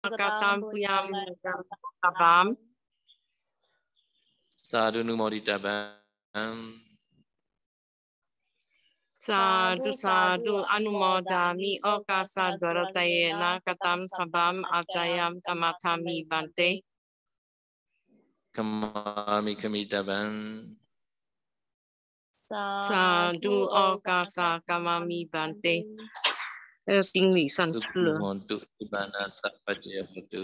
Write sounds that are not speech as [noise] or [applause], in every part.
Perkataan yang paham. Sadu numori mau Sadu sadu anu, anu mau dami o oh, anu na katam sabam acayam anu kamatami bante. Kamami kami tabam. Sadu okasa oh, oh, kamami bante. 那个经理上次了。Untuk di mana saja itu.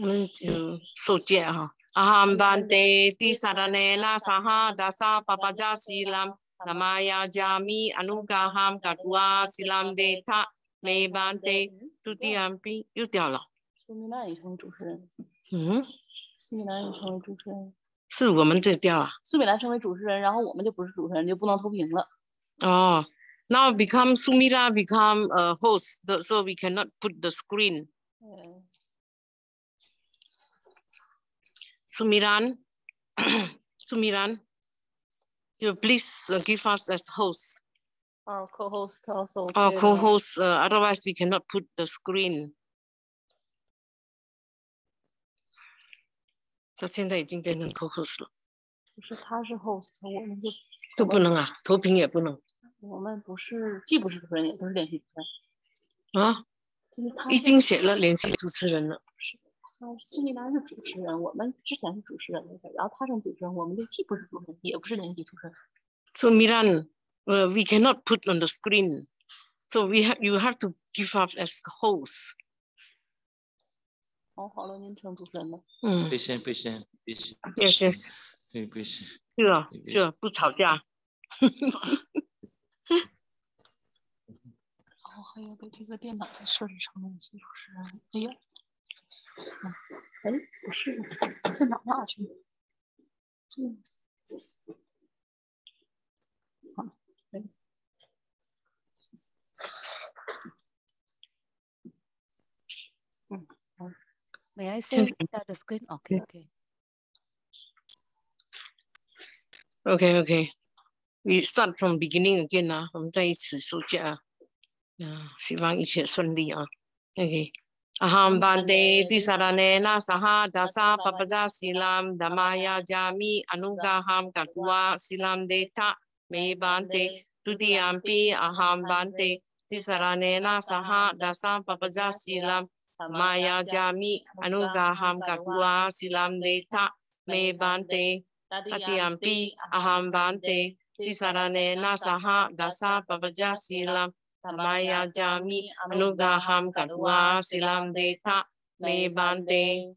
我们就受戒哈。Aham bante ti saranela saha dasa papaja silam namaya jami anugaham katua silam deta me bante tuti ampi 又掉了。是闽南语成主持人。嗯。是闽南语成为主持人。是我们这调啊。苏美兰成为主持人，然后我们就不是主持人，就不能投屏了。哦、oh,，Now become Sumira become a host, so we cannot put the screen. Sumiran, [coughs] Sumiran, you please uh, give us as host. Our co-host also. Our co-host, uh, otherwise we cannot put the screen. 现在已经变成 co-host 了，就是他是 host，我们就都不能啊，投屏也不能。我们不是，既不是主持人，也不是联系人。啊，已经写了联系主持人了。不是，宋米兰是主持人，我们之前是主持人然后他是主持人，我们就既不是主持人，也不是联系主持人。So Milan, we cannot put on the screen. So we have, you have to give up as host. 哦，好了，您成主神的。嗯，不行不行不行，别别别信。是啊，是不吵架。然 [laughs] 后还要被这个电脑的设置成主神。哎呦，哎，不是，电脑哪去？这。May I see the screen? Okay, okay. Okay, okay. We start from beginning again ah. Okay. Aham bante tisaranena saha dasa papaja silam damaya jami anugaham katua silam deta me bante tudiyampi aham bante tisaranena saha dasa papaja silam Maya Jami Anugaham Kakula Silam Deta Me Bante Tatiampi Aham Bante Tisarane Nasaha Gasa Pavaja Silam Maya Jami Anugaham Kakula Silam Deta Me Bante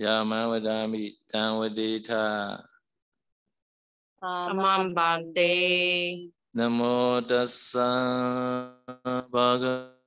Yamavadami Tanvadita Amam Bante Namo Tassa Bhagavata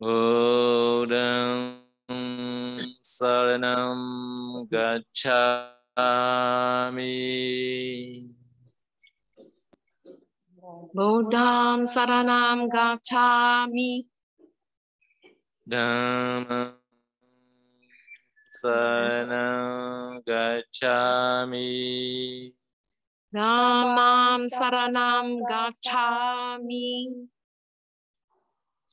Udang Saranam Gacchami Buddham Saranam Gacchami Dhammam Saranam Gacchami Dhammam Saranam Gacchami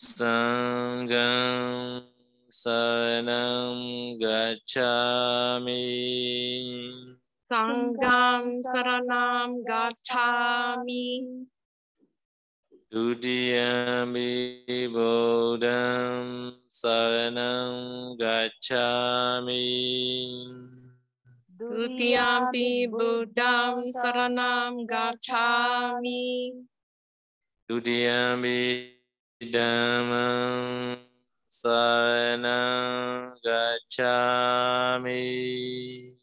Sanggam saranam gacchami. Sanggam saranam gacchami. Dudiyami bodham saranam gacchami. Dutiyampi Buddham Saranam Gacchami. Dutiyampi Idamam saranam gacchami.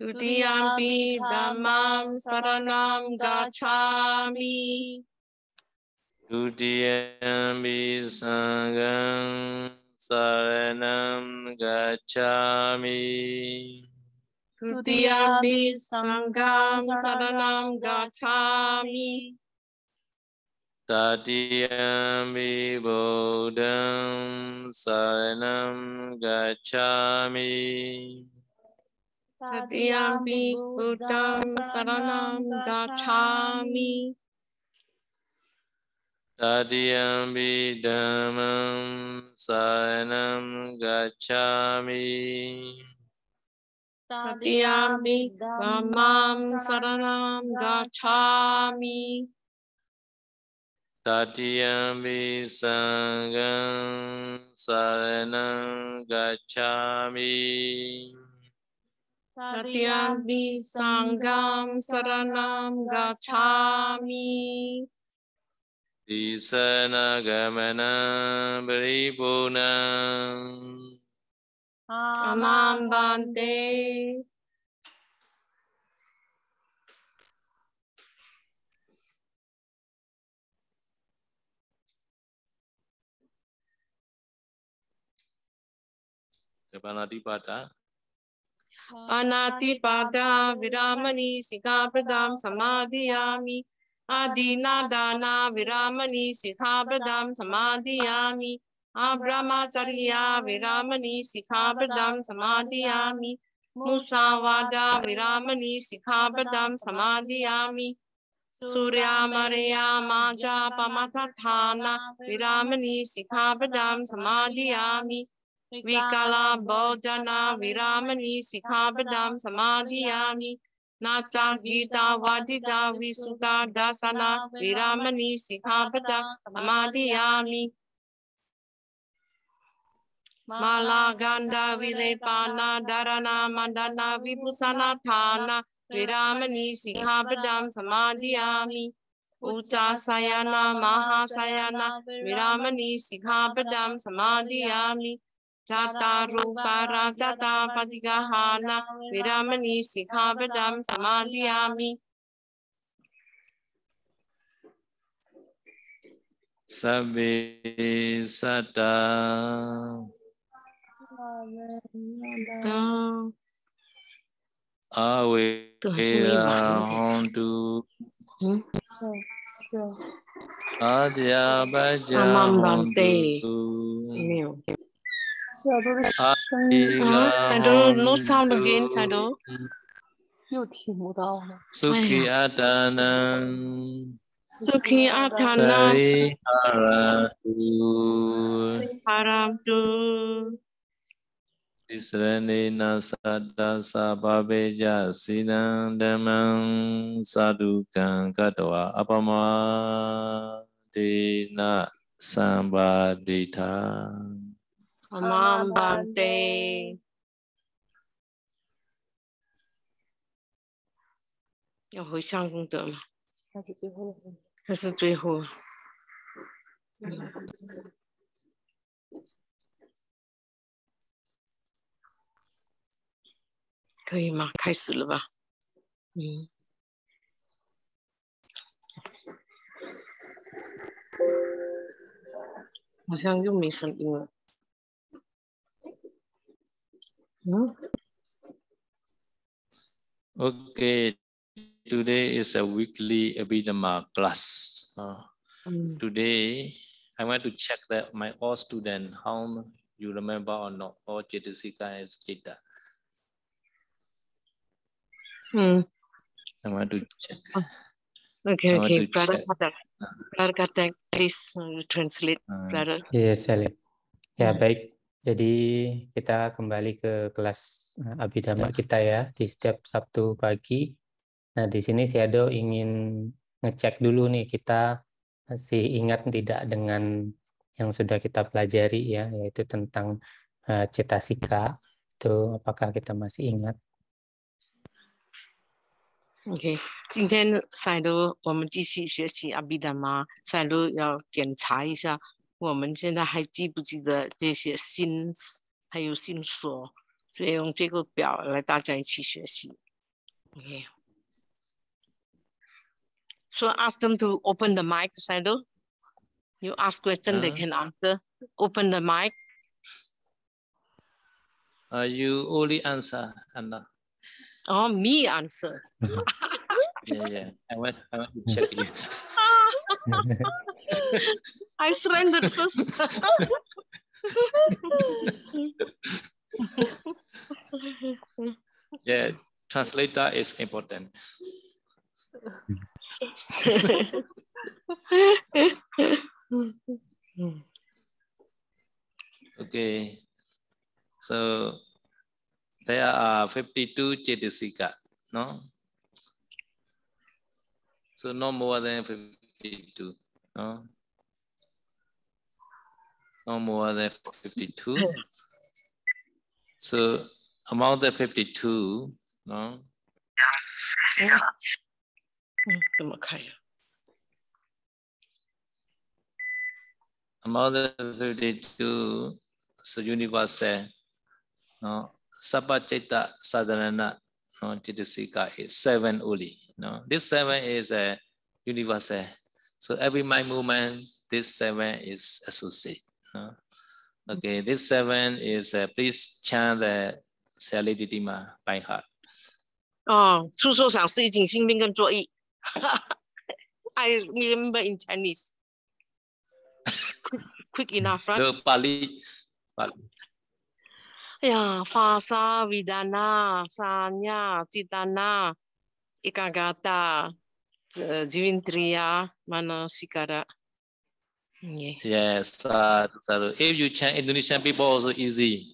Tutiyampi dhammam saranam gacchami. Tutiyampi sangam saranam gacchami. Tutiyampi sangam saranam gacchami. Tatyami Bodham Saranam Gacchami Tatyami Bodham Saranam Gacchami Tatyami Dhammam Saranam Gacchami Tatyami Dhammam Saranam Gacchami Tatiyampi Sangham Saranam Gacchami Tatiyampi Sangham Saranam Gacchami Tisanagamana Paripurna bante. Panatipata. Anatipada viramani sikapradam samadhiyami. Adinadana viramani sikapradam samadhiyami. Abrahmacharya viramani sikapradam samadhiyami. Musawada viramani sikapradam samadhiyami. सूर्यामरया माजापमथाना विरामनि शिखापदां समाधियामि विकला भोजना विरामणि शिखापदां समाधियामि नाचा गीता वादिता विसुता दासना विरामणि शिखापदा समाधियामि माला गांधा विलेपाना धरना मदना विभूषणा थाना विरामणि शिखापदां समाधियामि ऊचा शयना महाशयना विरामणि शिखापदां समाधियामि Tataru para tata patigahana viramani samadhi ami Sabi sata. Awe hmm? hontu. Adya baja hontu. Amambante. Sandal, no sound again, Sandal. 又听不到了。Suki Adana. Suki Adana. Haram tu. Israni nasada sababe jasina demang sadukan katoa apama dina sambadita. 阿妈，帮的要回向功德了。还是最后？还是最后可以吗？开始了吧？嗯，好像又没声音了。Okay, today is a weekly Abhidhamma class. Uh, mm. Today, I want to check that my all student, how you remember or not, all JTC is Jada. Mm. I want to check. Oh, okay, okay. Brother Katak, Brother please uh, translate, uh, brother. Yes, Ali. Yeah, mm. baik. Jadi kita kembali ke kelas eh, abidama ya. kita ya di setiap Sabtu pagi. Nah di sini Siado ingin ngecek dulu nih kita masih ingat tidak dengan yang sudah kita pelajari ya yaitu tentang uh, eh, cetasika itu apakah kita masih ingat? Oke, OK，今天赛罗我们继续学习阿比达玛，赛罗要检查一下我们现在还记不记得这些心，还有心说，所以用这个表来大家一起学习。o k So ask them to open the mic, 首先都。You ask question, they can answer. Open the mic. Are you only answer Anna? Oh, me answer. Yeah, yeah. I want, I want to check you. I surrendered first. [laughs] yeah, translator is important. okay, so there are 52 Chetisika, no? So no more than 52, no? no more than 52. So among the 52, no? Among the 52, so universe said, no, Sabachita sadhana, no, Chitasika is seven only. No, this seven is a universal. So every mind movement, this seven is associated. Huh? Okay, this seven is uh, please chant the Sally Didima by heart. Oh, [laughs] I remember in Chinese. Quick, quick enough, right? The Pali. Pali. Ya, fasa vidana, sanya, citana, ikagata, jivintriya, manasikara. sikara. Yeah. Yes, uh, so if you chant Indonesian people also easy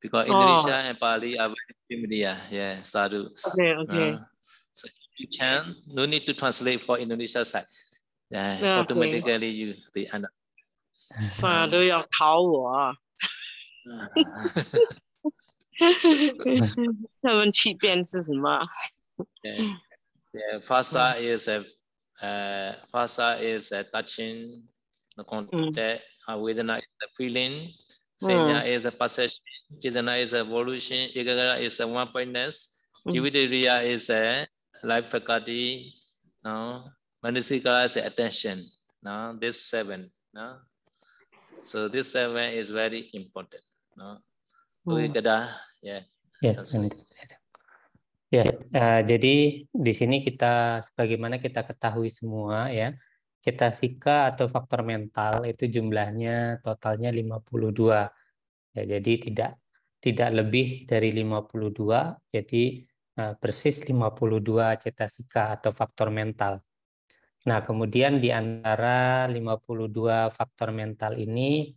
because oh. Indonesia and Bali are very similar. Yeah, sadhu. Okay, okay. Uh, so you chant, no need to translate for Indonesia side. Yeah, automatically you the understand. Sadhu 要考我。他们去变是什么？Yeah, yeah. Fasa is a, uh, Fasa is a uh, touching Mm. The contact, mm. Vedana is a feeling, senya mm. is a possession, Chidana is a evolution, Ikagara is a one pointness, mm. is a life faculty, no? Manasikara is attention, no? This seven, no? So this seven is very important, no? Mm. yeah. Yes, Ya, uh, jadi di sini kita sebagaimana kita ketahui semua ya, kita sika atau faktor mental itu jumlahnya totalnya 52. Ya, jadi tidak tidak lebih dari 52, jadi eh, persis 52 cetasika atau faktor mental. Nah, kemudian di antara 52 faktor mental ini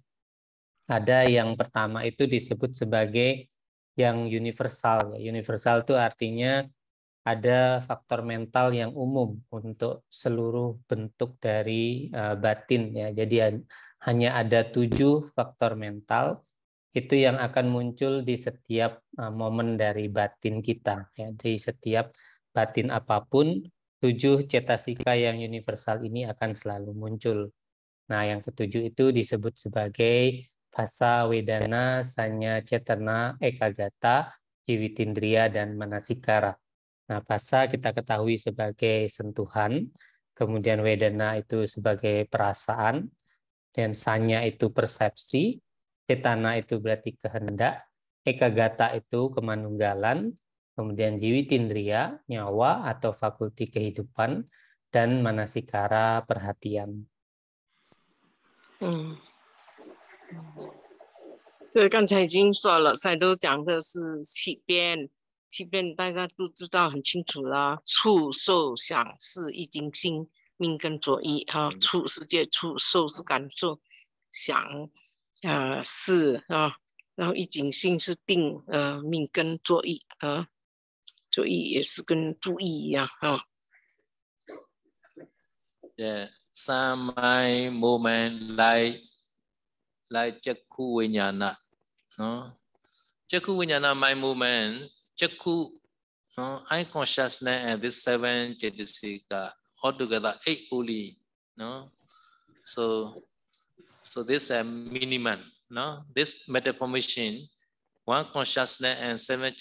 ada yang pertama itu disebut sebagai yang universal. Universal itu artinya ada faktor mental yang umum untuk seluruh bentuk dari eh, batin ya. Jadi hanya ada tujuh faktor mental itu yang akan muncul di setiap eh, momen dari batin kita ya. Di setiap batin apapun tujuh cetasika yang universal ini akan selalu muncul. Nah, yang ketujuh itu disebut sebagai Fasa Wedana Sanya Cetana Ekagata jiwitindria dan Manasikara. Nah, pasa kita ketahui sebagai sentuhan, kemudian wedana itu sebagai perasaan, dan sanya itu persepsi, cetana itu berarti kehendak, ekagata itu kemanunggalan, kemudian jiwi tindria, nyawa atau fakulti kehidupan, dan manasikara perhatian. Hmm. hmm. 即便大家都知道很清楚啦，触、受、想、是、一经性，命根着意。哈，触世界，触受是感受，想，呃，是啊，然后一经性是定，呃，命根着意啊，着意也是跟注意一样啊。对，o 昧摩昧来，来者苦 n 然那，哦，者 m 为然那，m e n t Chakku, no, eye consciousness and this seven all altogether eight only. No? So, so this is minimum. No? This formation one consciousness and seven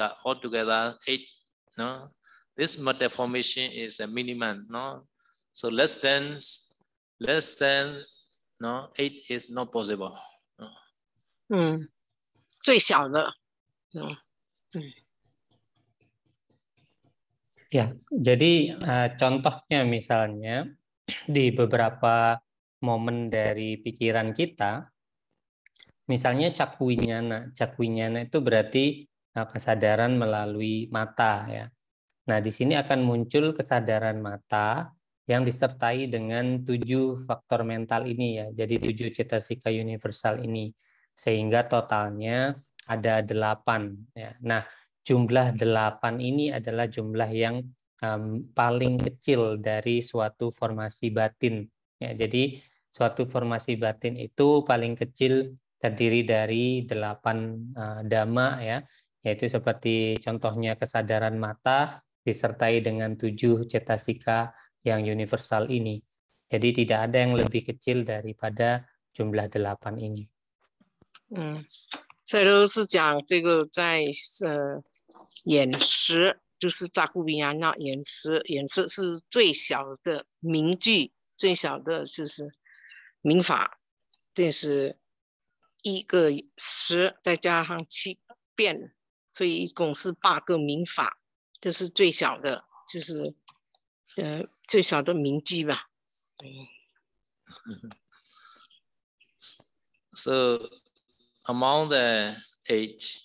all altogether eight. No? This formation is a minimum. No? So less than less than no eight is not possible. 嗯，最小的，嗯。Hmm. Ya, jadi eh, contohnya misalnya di beberapa momen dari pikiran kita, misalnya cakwinyana. Cakwinyana itu berarti eh, kesadaran melalui mata ya. Nah, di sini akan muncul kesadaran mata yang disertai dengan tujuh faktor mental ini ya. Jadi tujuh cetasika universal ini sehingga totalnya ada delapan. Ya. Nah, jumlah hmm. delapan ini adalah jumlah yang um, paling kecil dari suatu formasi batin. Ya, jadi suatu formasi batin itu paling kecil terdiri dari delapan uh, dhamma ya, yaitu seperti contohnya kesadaran mata disertai dengan tujuh cetasika yang universal ini. Jadi tidak ada yang lebih kecil daripada jumlah delapan ini. Hmm. 这都是讲这个在呃，演词就是扎古比亚那演词，演词是最小的名句，最小的就是民法，这是一个十再加上七遍，所以一共是八个民法，这是最小的，就是呃最小的名句吧。嗯，是。among the age,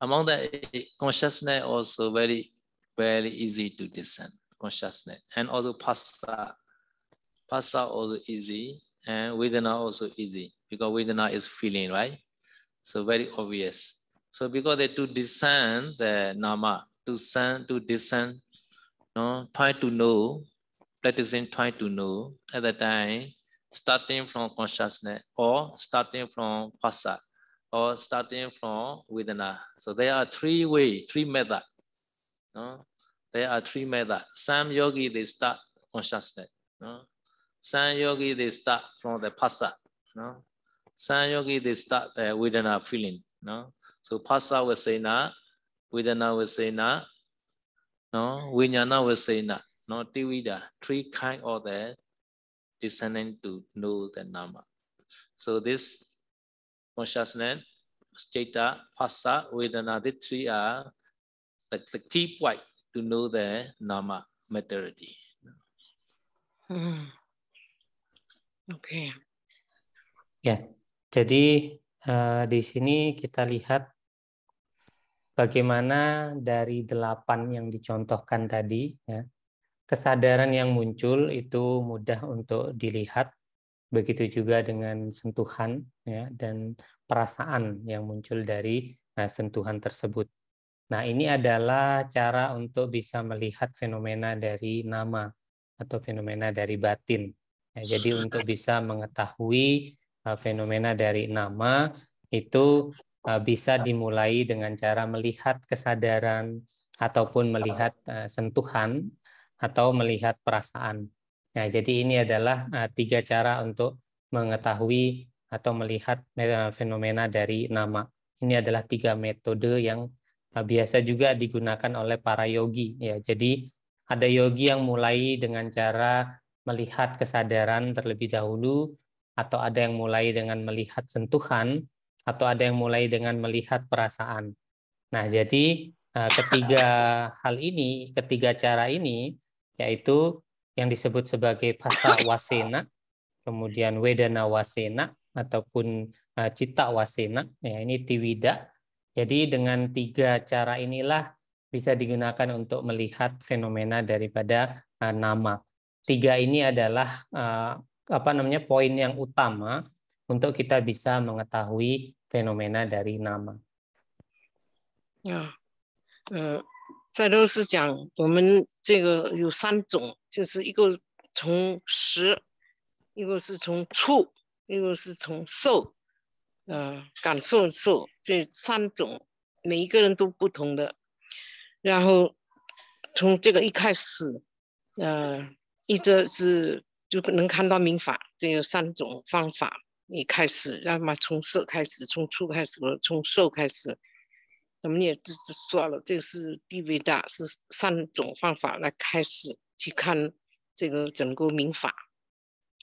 among the consciousness also very, very easy to discern consciousness. And also pasta, pasta also easy and Vedana also easy because Vedana is feeling, right? So very obvious. So because they to discern the Nama, to discern, to discern, no, try to know, practicing try to know at the time, starting from consciousness or starting from pasa or starting from within, So there are three way, three method. No? There are three method. Some yogi, they start consciousness. No? Some yogi, they start from the pasa. No? Some yogi, they start uh, within a feeling. No? So pasa will say na, Vedana will say na, no? Vijnana will say na. No? Tivida, three kind of the descending to know the Nama. So this consciousness, Jeta, Pasa, Vedana, the three are like the key point to know the Nama materiality. Hmm. Oke. Okay. Ya, jadi uh, di sini kita lihat bagaimana dari delapan yang dicontohkan tadi, ya, kesadaran yang muncul itu mudah untuk dilihat begitu juga dengan sentuhan ya, dan perasaan yang muncul dari nah, sentuhan tersebut. Nah, ini adalah cara untuk bisa melihat fenomena dari nama atau fenomena dari batin. Ya, jadi untuk bisa mengetahui uh, fenomena dari nama itu uh, bisa dimulai dengan cara melihat kesadaran ataupun melihat uh, sentuhan atau melihat perasaan. Ya, jadi ini adalah eh, tiga cara untuk mengetahui atau melihat eh, fenomena dari nama. Ini adalah tiga metode yang eh, biasa juga digunakan oleh para yogi. Ya, jadi ada yogi yang mulai dengan cara melihat kesadaran terlebih dahulu, atau ada yang mulai dengan melihat sentuhan, atau ada yang mulai dengan melihat perasaan. Nah, jadi ketiga hal ini, ketiga cara ini, yaitu yang disebut sebagai pasa wasena, kemudian wedana wasena ataupun eh, cita wasena. Ya, ini tiwida. Jadi dengan tiga cara inilah bisa digunakan untuk melihat fenomena daripada eh, nama. Tiga ini adalah eh, apa namanya poin yang utama untuk kita bisa mengetahui fenomena dari nama. Nah, 再都是讲我们这个有三种，就是一个从食，一个是从触，一个是从受，嗯，感受受这三种，每一个人都不同的。然后从这个一开始，呃，一直是就能看到明法这有三种方法，一开始，要么从食开始，从触开始，从受开始。我们也就是说了，这是地位大，是三种方法来开始去看这个整个民法。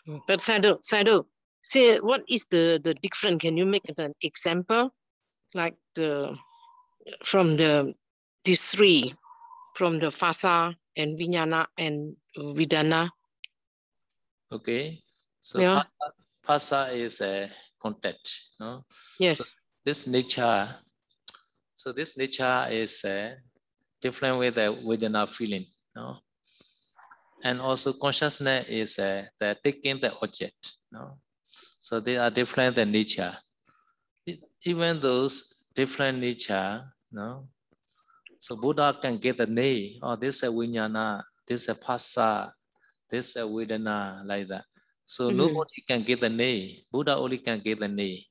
嗯，But Sado, Sado, say what is the the difference? Can you make an example, like the from the these three, from the Fasa and Vinyana and Vidana? Okay, so yeah. Fasa, fasa is a contact, no? Yes. So this nature so this nature is uh, different with the within feeling. No? And also consciousness is uh, the taking the object. No? So they are different than nature. even those different nature, no? So Buddha can get the name, oh, this is vinyana, this is pasa, this is vedana, like that. So mm -hmm. nobody can get the name. Buddha only can get the name.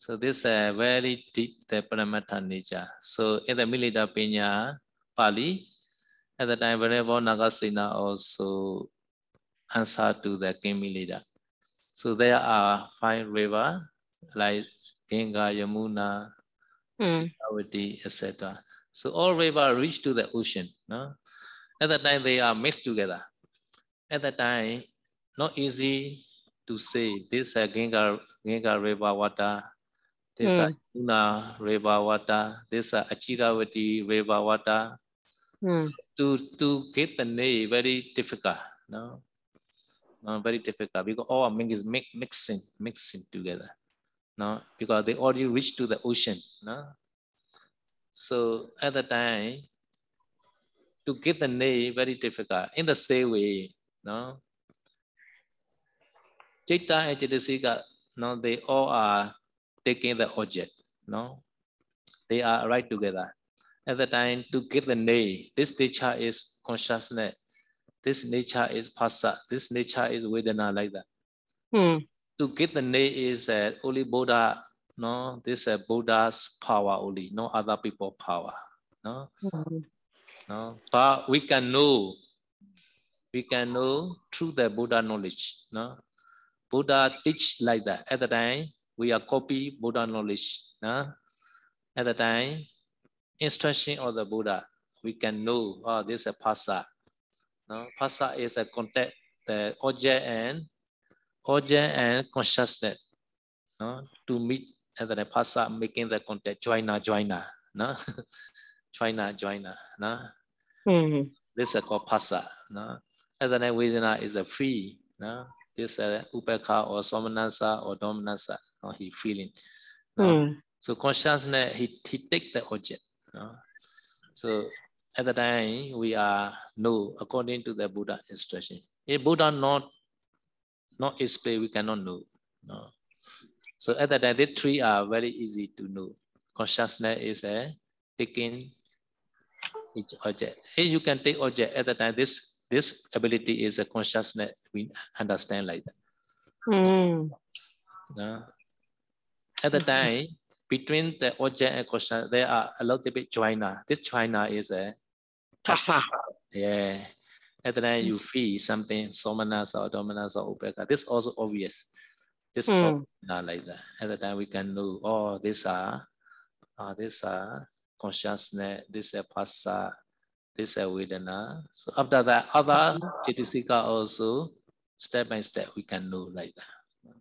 So this a very deep the Paramattha nature. So in the Milita Pinya Pali, at the time Venerable Nagasena also answer to the King Milita. So there are five rivers like Ganga, Yamuna, mm. etc. So all rivers reach to the ocean. No? At that time, they are mixed together. At that time, not easy to say this uh, Ganga, Ganga river water this mm. Una Wata. this Achiravati Revavata. Mm. So to, to get the name very difficult, no? no? Very difficult because all i is mix, mixing, mixing together, no? Because they already reached to the ocean, no? So at the time, to get the name very difficult. In the same way, no? Chaita and Chitasika, no, they all are taking the object. No, they are right together. At the time, to give the name, this nature is consciousness. This nature is pasa. This nature is vedana, like that. Hmm. So to give the name is uh, only Buddha. No, this uh, Buddha's power only, no other people power. No, hmm. no. But we can know we can know through the Buddha knowledge. No? Buddha teach like that. At the time, we are copy Buddha knowledge. Nah? At the time, instruction of the Buddha, we can know, oh, this is a pasa. No? Pasa is a contact, the object and object and consciousness. No? To meet at the pasa, making the contact, joiner, joiner. No? joiner, [laughs] joiner. No? Mm -hmm. This is called pasa. No? And then vedana is a free. No? this uh, upekha or somnansa or dominansa, or he feeling. No? Mm. So consciousness, he, he take the object. No? So at the time, we are know according to the Buddha instruction. If Buddha not, not explain, we cannot know. No? So at the time, the three are very easy to know. Consciousness is a taking each object. If you can take object at the time, this this ability is a consciousness we understand like that. Mm. Uh, at the time, between the object and consciousness, there are a little bit joiner. This joiner is a Tasa. Yeah. At the time, you feel something, somanas or dominas or upeka. This also obvious. This mm. not like that. At the time, we can know, oh, these are, uh, these are consciousness, this is pasa, This Vedana. Eh, so after that, other Jitisika also, step by step, we can know like that.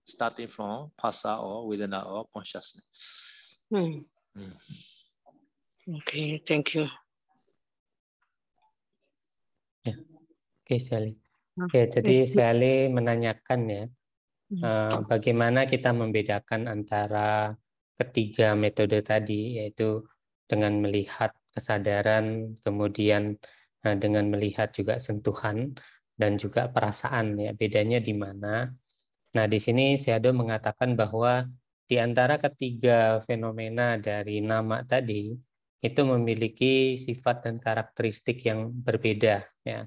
Starting from Pasa or Vedana or consciousness. Hmm. Hmm. Okay, thank you. Ya. Oke, okay, Sally. Hmm. Oke, okay, jadi Sally menanyakan ya, uh, bagaimana kita membedakan antara ketiga metode tadi, yaitu dengan melihat kesadaran, kemudian eh, dengan melihat juga sentuhan dan juga perasaan ya bedanya di mana. Nah di sini Seado mengatakan bahwa di antara ketiga fenomena dari nama tadi itu memiliki sifat dan karakteristik yang berbeda ya.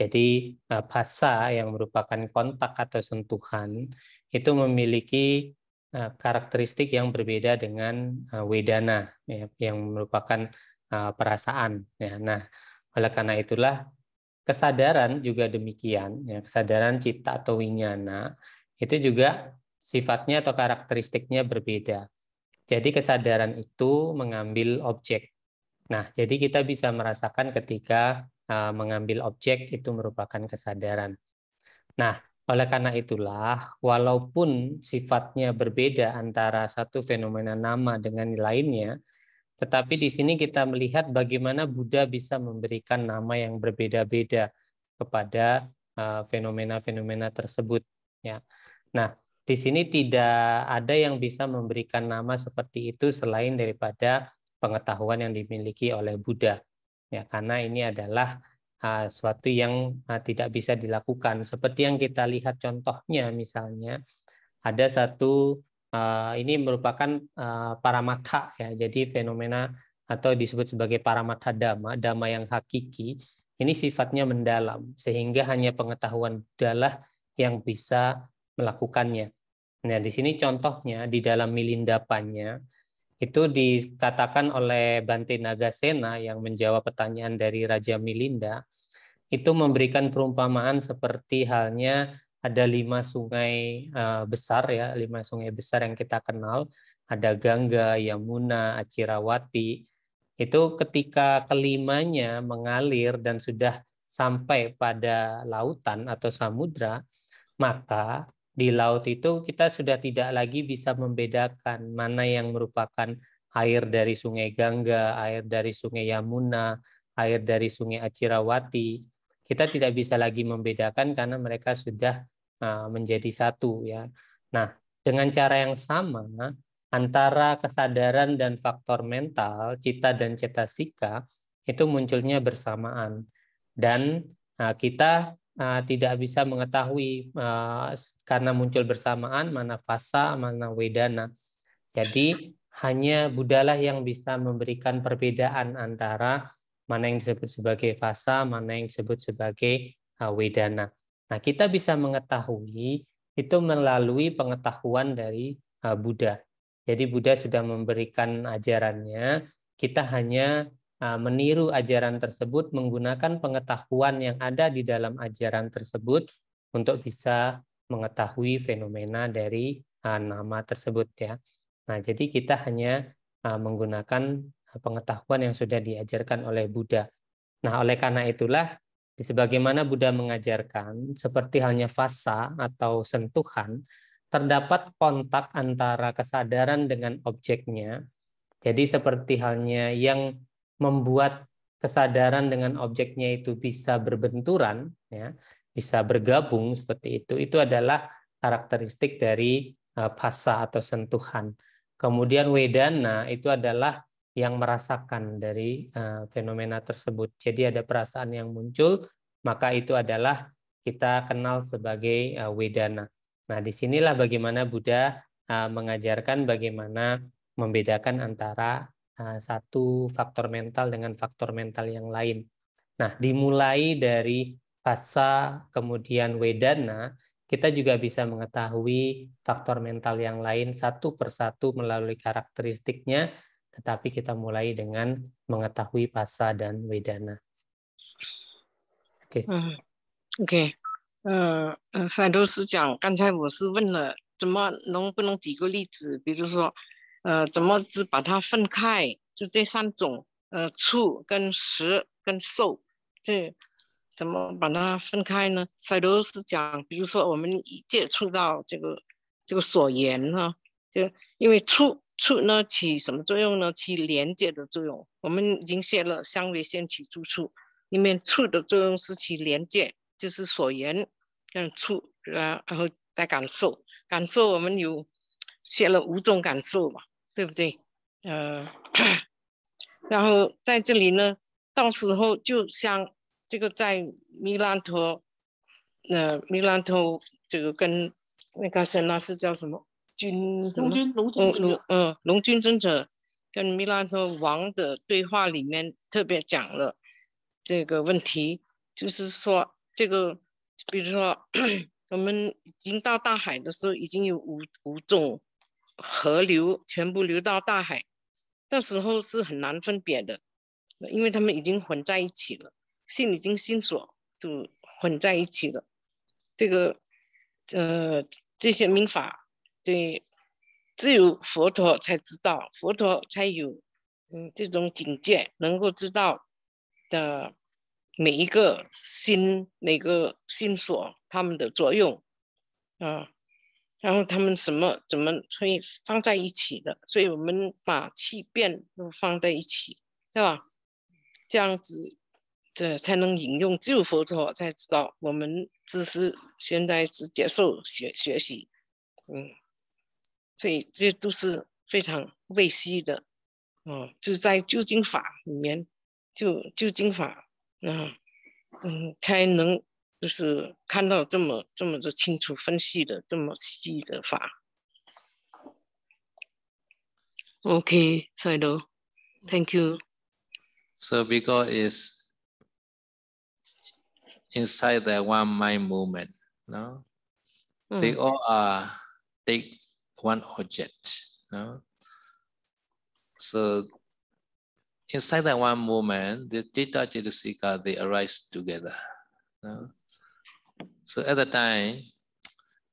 Jadi eh, bahasa yang merupakan kontak atau sentuhan itu memiliki eh, karakteristik yang berbeda dengan wedana ya, yang merupakan Eh, perasaan. Ya. Nah, oleh karena itulah kesadaran juga demikian. Ya. Kesadaran cita atau winyana itu juga sifatnya atau karakteristiknya berbeda. Jadi kesadaran itu mengambil objek. Nah, jadi kita bisa merasakan ketika eh, mengambil objek itu merupakan kesadaran. Nah, oleh karena itulah, walaupun sifatnya berbeda antara satu fenomena nama dengan lainnya, tetapi di sini kita melihat bagaimana Buddha bisa memberikan nama yang berbeda-beda kepada eh, fenomena-fenomena tersebut. Ya, nah di sini tidak ada yang bisa memberikan nama seperti itu selain daripada pengetahuan yang dimiliki oleh Buddha. Ya, karena ini adalah uh, suatu yang uh, tidak bisa dilakukan. Seperti yang kita lihat contohnya misalnya ada satu Eh, ini merupakan uh, eh, paramata ya. Jadi fenomena atau disebut sebagai paramata dama dama yang hakiki, ini sifatnya mendalam sehingga hanya pengetahuan adalah yang bisa melakukannya. Nah, di sini contohnya di dalam milindapannya itu dikatakan oleh Bante Nagasena yang menjawab pertanyaan dari Raja Milinda itu memberikan perumpamaan seperti halnya ada lima sungai uh, besar ya, lima sungai besar yang kita kenal. Ada Gangga, Yamuna, Acirawati. Itu ketika kelimanya mengalir dan sudah sampai pada lautan atau samudra, maka di laut itu kita sudah tidak lagi bisa membedakan mana yang merupakan air dari Sungai Gangga, air dari Sungai Yamuna, air dari Sungai Acirawati, kita tidak bisa lagi membedakan karena mereka sudah eh, menjadi satu ya. Nah, dengan cara yang sama antara kesadaran dan faktor mental, cita dan cetasika itu munculnya bersamaan dan eh, kita eh, tidak bisa mengetahui karena muncul bersamaan mana fasa mana wedana. Jadi hanya budalah yang bisa memberikan perbedaan antara mana yang disebut sebagai fasa, mana yang disebut sebagai e, wedana. Nah, kita bisa mengetahui itu melalui pengetahuan dari e, Buddha. Jadi Buddha sudah memberikan ajarannya, kita hanya e, meniru ajaran tersebut menggunakan pengetahuan yang ada di dalam ajaran tersebut untuk bisa mengetahui fenomena dari nama tersebut ya. Nah, jadi kita hanya menggunakan pengetahuan yang sudah diajarkan oleh Buddha. Nah, oleh karena itulah di sebagaimana Buddha mengajarkan, seperti halnya fasa atau sentuhan, terdapat kontak antara kesadaran dengan objeknya. Jadi seperti halnya yang membuat kesadaran dengan objeknya itu bisa berbenturan, ya, bisa bergabung seperti itu. Itu adalah karakteristik dari eh, fasa atau sentuhan. Kemudian wedana itu adalah yang merasakan dari eh, fenomena tersebut. Jadi ada perasaan yang muncul, maka itu adalah kita kenal sebagai uh, wedana. Nah, disinilah bagaimana Buddha eh, mengajarkan bagaimana membedakan antara satu faktor mental dengan faktor mental yang lain. Nah, dimulai dari fasa kemudian wedana, kita juga bisa mengetahui faktor mental yang lain satu persatu melalui karakteristiknya 但是，我们是讲刚才我是问了，怎么能不能举个例子？比如说，呃，怎么只把它分开？就这三种，呃，粗跟实跟瘦，这怎么把它分开呢？塞罗斯讲，比如说我们接触到这个这个所言呢，就因为粗。处呢起什么作用呢？起连接的作用。我们已经写了相维先起住处，里面处的作用是起连接，就是所言，让处，然然后再感受感受。我们有写了五种感受嘛，对不对？呃，然后在这里呢，到时候就像这个在弥兰陀，呃，弥兰陀这个跟那个神那是叫什么？龙军龙龙，嗯，龙军尊者跟米拉说王的对话里面特别讲了这个问题，就是说这个，比如说我们已经到大海的时候，已经有五五种河流全部流到大海，到时候是很难分别的，因为他们已经混在一起了，心已经心所就混在一起了，这个，呃，这些民法。对，只有佛陀才知道，佛陀才有嗯这种境界，能够知道的每一个心，每个心所，他们的作用啊，然后他们什么怎么会放在一起的？所以我们把气变都放在一起，对吧？这样子，这才能引用。只有佛陀才知道，我们只是现在只接受学学习，嗯。所以这都是非常未细的，哦，就在究竟法里面，就究竟法，嗯嗯，才能就是看到这么这么多清楚分析的这么细的法。Okay，s i r o thank you。So because it's inside that one mind moment, no? They all are take. one object. No? So inside that one moment, the Jita Chitasika, they arise together. No? So at the time,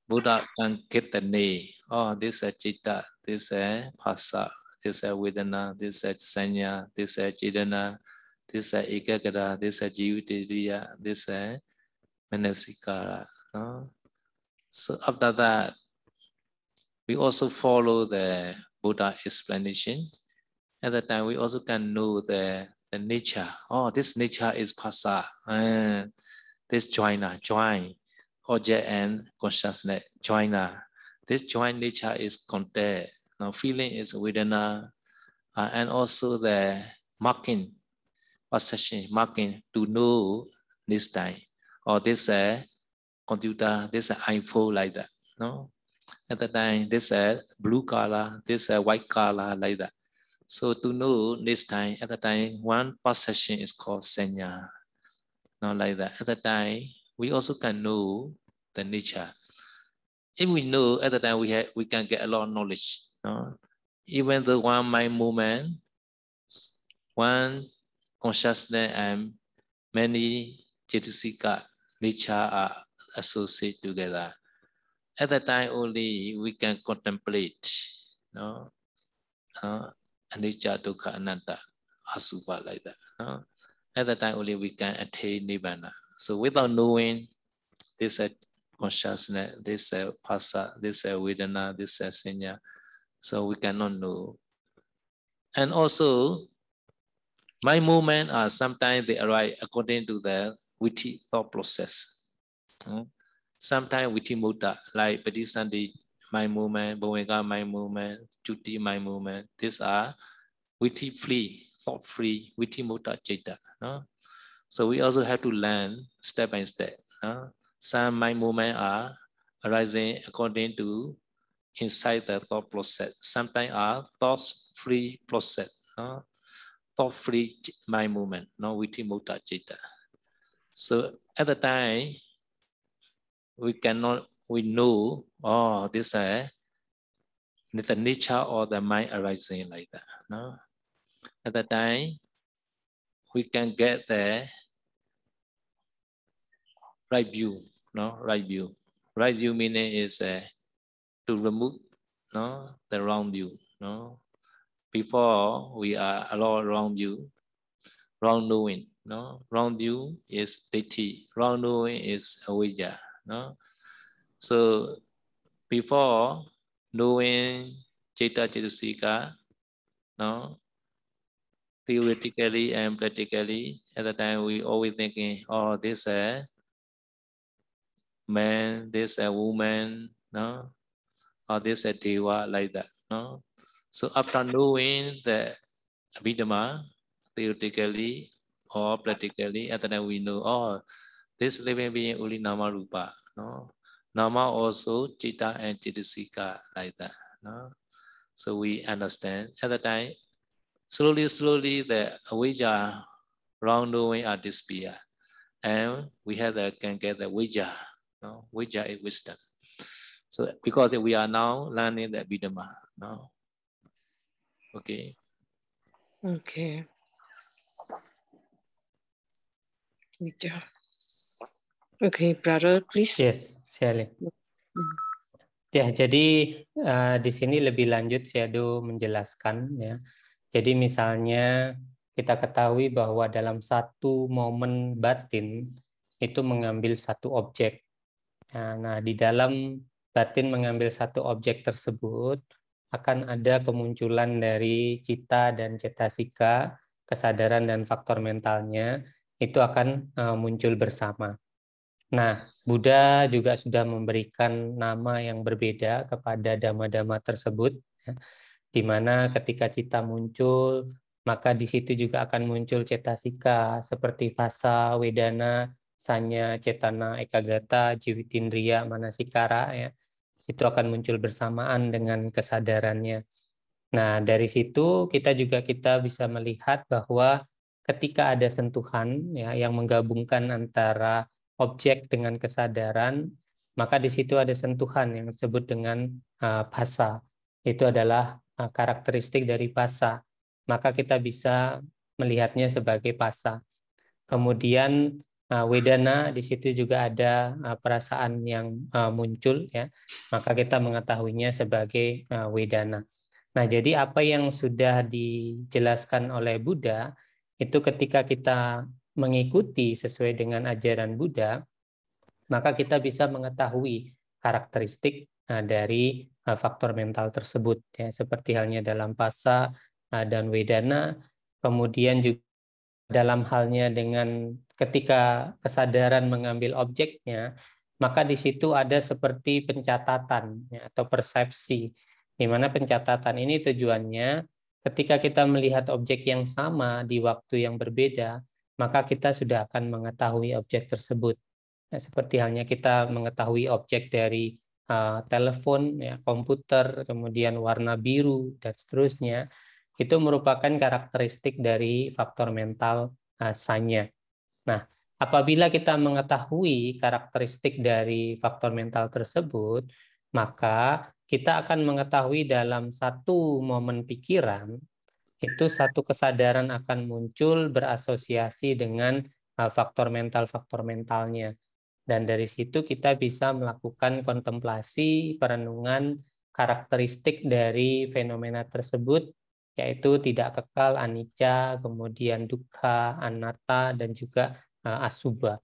Buddha can get the name. Oh, this is Jita, this is Pasa, this is Vedana, this is Sanya, this is Jidana, this is Ikagada, this is Jiyutiriya, this is Manasikara. No? So after that, we also follow the Buddha explanation. At that time, we also can know the, the nature. Oh, this nature is pasa. Uh, this joiner, join, ah, object and consciousness, joiner. Ah. This joint nature is content. Now, feeling is vedana, uh, and also the marking, possession, marking to know this time, or oh, this uh, computer, this uh, iPhone like that. No, at the time, this a uh, blue color, this a uh, white color like that. So to know this time, at the time, one possession is called senya. Not like that. At the time, we also can know the nature. If we know at the time, we, have, we can get a lot of knowledge. No? Even the one mind movement, one consciousness and many jetisika nature are associated together at that time only we can contemplate no, no anicca, dukkha, anatta, Asubha like that. No? At that time only we can attain nibbana. So without knowing this uh, consciousness, this uh, pasa, this uh, vedana, this uh, sanya, so we cannot know. And also, my movement are uh, sometimes they arrive according to the witty thought process. No? Hmm? Sometimes with Mudra, like Padisandhi mind movement, Bhumika mind movement, Juti mind movement, these are witty free, thought free, witty think Chitta. No? So we also have to learn step by step. No? Some mind movement are arising according to inside the thought process. Sometimes are thoughts free process. No? Thought free mind movement, we witty Mudra Chitta. So at the time, we cannot, we know, oh, this eh, is the nature or the mind arising like that. No? At that time, we can get the right view, no, right view. Right view meaning is uh, to remove no, the wrong view. No? Before we are a lot wrong view, wrong knowing. No? Wrong view is deity. Wrong knowing is avijja. No? So before knowing Jata Jetasika, no, theoretically and practically, at the time we always thinking, oh, this a man, this a woman, no, or this a deva, like that, no. So after knowing the Abhidhamma, theoretically or practically, at the time we know, oh, this living being only nama rupa, no? Nama also citta and cittasika like that, no? So we understand at the time, slowly, slowly the avijja knowing are disappear. And we have the, can get the weja. no? is wisdom. So because we are now learning the Abhidhamma now. Okay. Okay. Good job. Okay, brother, please. Yes, Siale. Mm-hmm. Ya, jadi uh, di sini lebih lanjut Shadow menjelaskan ya. Jadi misalnya kita ketahui bahwa dalam satu momen batin itu mengambil satu objek. Nah, nah di dalam batin mengambil satu objek tersebut akan ada kemunculan dari cita dan cetasika, kesadaran dan faktor mentalnya itu akan eh, muncul bersama. Nah, Buddha juga sudah memberikan nama yang berbeda kepada dhamma-dhamma tersebut, ya, di mana ketika cita muncul, maka di situ juga akan muncul cetasika seperti fasa, wedana, sanya, cetana, ekagata, jiwitindriya, manasikara, ya itu akan muncul bersamaan dengan kesadarannya. Nah, dari situ kita juga kita bisa melihat bahwa ketika ada sentuhan ya yang menggabungkan antara objek dengan kesadaran, maka di situ ada sentuhan yang disebut dengan uh, Itu adalah eh, karakteristik dari bahasa. Maka kita bisa melihatnya sebagai bahasa. Kemudian uh, wedana di situ juga ada perasaan yang muncul ya. Maka kita mengetahuinya sebagai uh, wedana. Nah, jadi apa yang sudah dijelaskan oleh Buddha itu ketika kita mengikuti sesuai dengan ajaran Buddha, maka kita bisa mengetahui karakteristik eh, dari eh, faktor mental tersebut ya seperti halnya dalam pasa eh, dan wedana kemudian juga dalam halnya dengan ketika kesadaran mengambil objeknya maka di situ ada seperti pencatatan ya, atau persepsi di mana pencatatan ini tujuannya ketika kita melihat objek yang sama di waktu yang berbeda maka kita sudah akan mengetahui objek tersebut. Nah, seperti halnya kita mengetahui objek dari uh, telepon, ya, komputer, kemudian warna biru, dan seterusnya, itu merupakan karakteristik dari faktor mental uh, Nah, apabila kita mengetahui karakteristik dari faktor mental tersebut, maka kita akan mengetahui dalam satu momen pikiran itu satu kesadaran akan muncul berasosiasi dengan e, faktor mental-faktor mentalnya. Dan dari situ kita bisa melakukan kontemplasi, perenungan karakteristik dari fenomena tersebut, yaitu tidak kekal, anicca, kemudian dukha, anatta, dan juga e, asuba.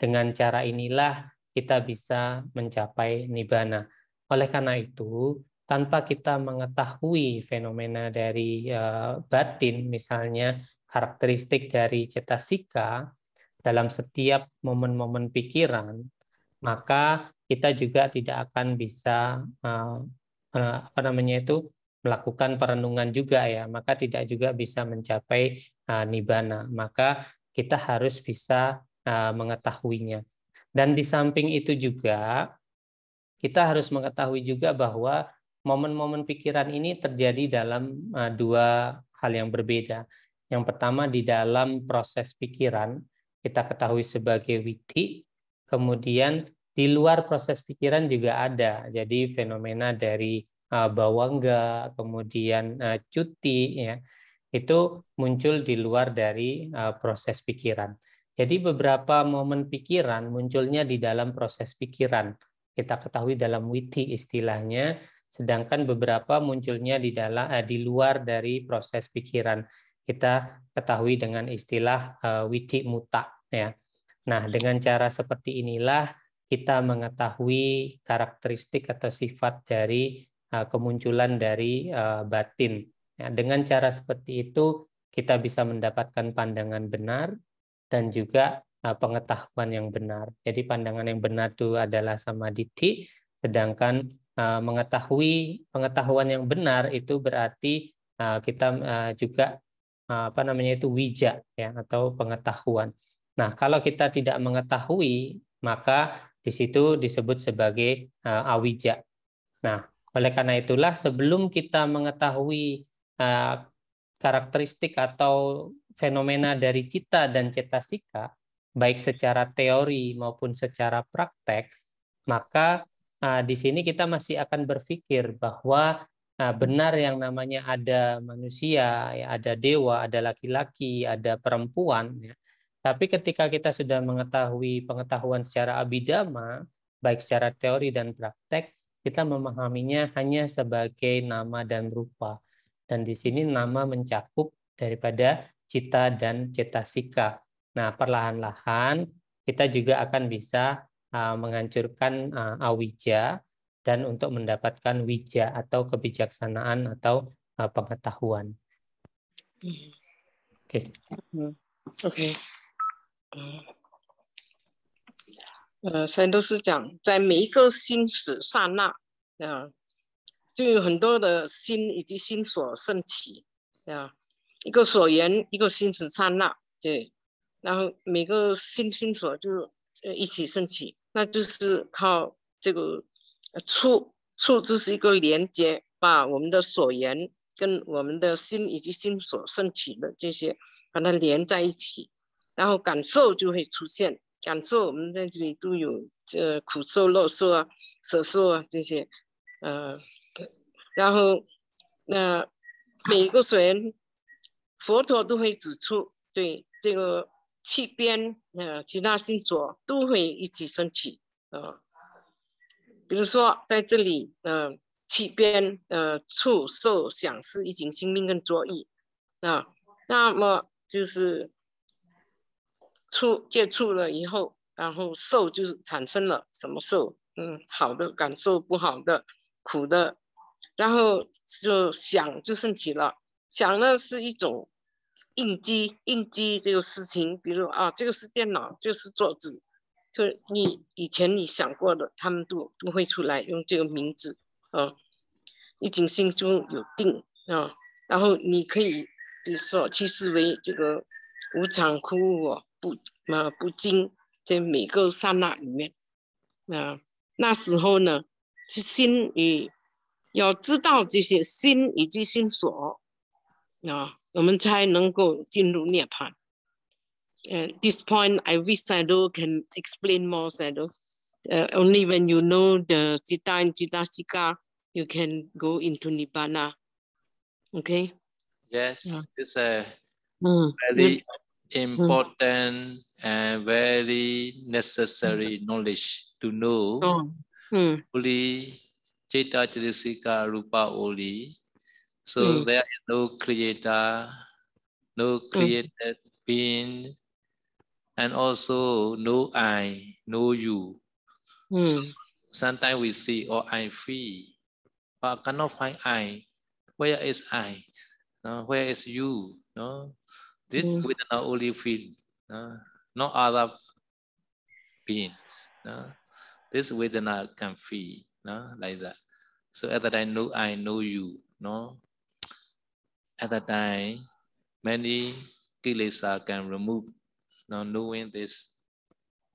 Dengan cara inilah kita bisa mencapai nibbana. Oleh karena itu, tanpa kita mengetahui fenomena dari eh, batin, misalnya karakteristik dari cetasika dalam setiap momen-momen pikiran, maka kita juga tidak akan bisa eh, eh, apa namanya itu melakukan perenungan juga ya, maka tidak juga bisa mencapai nibana. Maka kita harus bisa mengetahuinya. Dan di samping itu juga kita harus mengetahui juga bahwa momen-momen pikiran ini terjadi dalam eh, dua hal yang berbeda. Yang pertama di dalam proses pikiran kita ketahui sebagai witi, kemudian di luar proses pikiran juga ada. Jadi fenomena dari eh, bawangga, kemudian eh, cuti ya. Itu muncul di luar dari proses pikiran. Jadi beberapa momen pikiran munculnya di dalam proses pikiran. Kita ketahui dalam witi istilahnya sedangkan beberapa munculnya di dalam eh, di luar dari proses pikiran kita ketahui dengan istilah eh, witi muta ya. Nah, dengan cara seperti inilah kita mengetahui karakteristik atau sifat dari eh, kemunculan dari batin. Ya, dengan cara seperti itu kita bisa mendapatkan pandangan benar dan juga pengetahuan yang benar. Jadi pandangan yang benar itu adalah sama diti, sedangkan Eh, mengetahui pengetahuan yang benar itu berarti eh, kita eh, juga apa namanya itu wija ya atau pengetahuan. Nah, kalau kita tidak mengetahui maka di situ disebut sebagai awija. Nah, oleh karena itulah sebelum kita mengetahui karakteristik atau fenomena dari cita dan cetasika baik secara teori maupun secara praktek maka uh, di sini kita masih akan berpikir bahwa uh, benar yang namanya ada manusia, ya, ada dewa, ada laki-laki, ada perempuan. Ya. Tapi ketika kita sudah mengetahui pengetahuan secara abidama, baik secara teori dan praktek, kita memahaminya hanya sebagai nama dan rupa. Dan di sini nama mencakup daripada cita dan cetasika. Nah, perlahan-lahan kita juga akan bisa 嗯，都是讲在每一个心史刹那，啊，就有很多的心以及心锁升起，啊，一个所缘，一个心史刹那，对，然后每个心心锁就一起升起。那就是靠这个触触，就是一个连接，把我们的所言跟我们的心以及心所升起的这些，把它连在一起，然后感受就会出现。感受我们在这里都有这苦受、乐受啊、舍受啊这些，嗯，然后那每一个所缘，佛陀都会指出，对这个。七边，呃，其他星座都会一起升起，呃，比如说在这里，呃，七边，呃，触受想是一种心命跟作意，啊，那么就是触接触了以后，然后受就是产生了什么受，嗯，好的感受，不好的苦的，然后就想就升起了，想呢是一种。应激应激这个事情，比如啊，这个是电脑，这个是桌子，就你以前你想过的，他们都都会出来用这个名字啊。已经心中有定啊，然后你可以比如说去思维这个无常苦我不啊不惊，在每个刹那里面啊。那时候呢，是心与要知道这些心以及心所啊。At this point, I wish Sado can explain more, Sado. Uh, only when you know the citta and citta you can go into Nibbana. Okay? Yes, yeah. it's a mm. very mm. important mm. and very necessary mm. knowledge to know oh. mm. fully Chaitanya Sika Rupa Oli so mm. there is no creator, no hmm. created mm. being, and also no I, no you. Mm. So hmm. sometimes we see, oh, I'm free, but I cannot find I. Where is I? where is you? No, this mm. we only feel, no, no other beings. No? This Vedana can feel, no? like that. So that I know I know you, no? At that time, many kilesa can remove now knowing this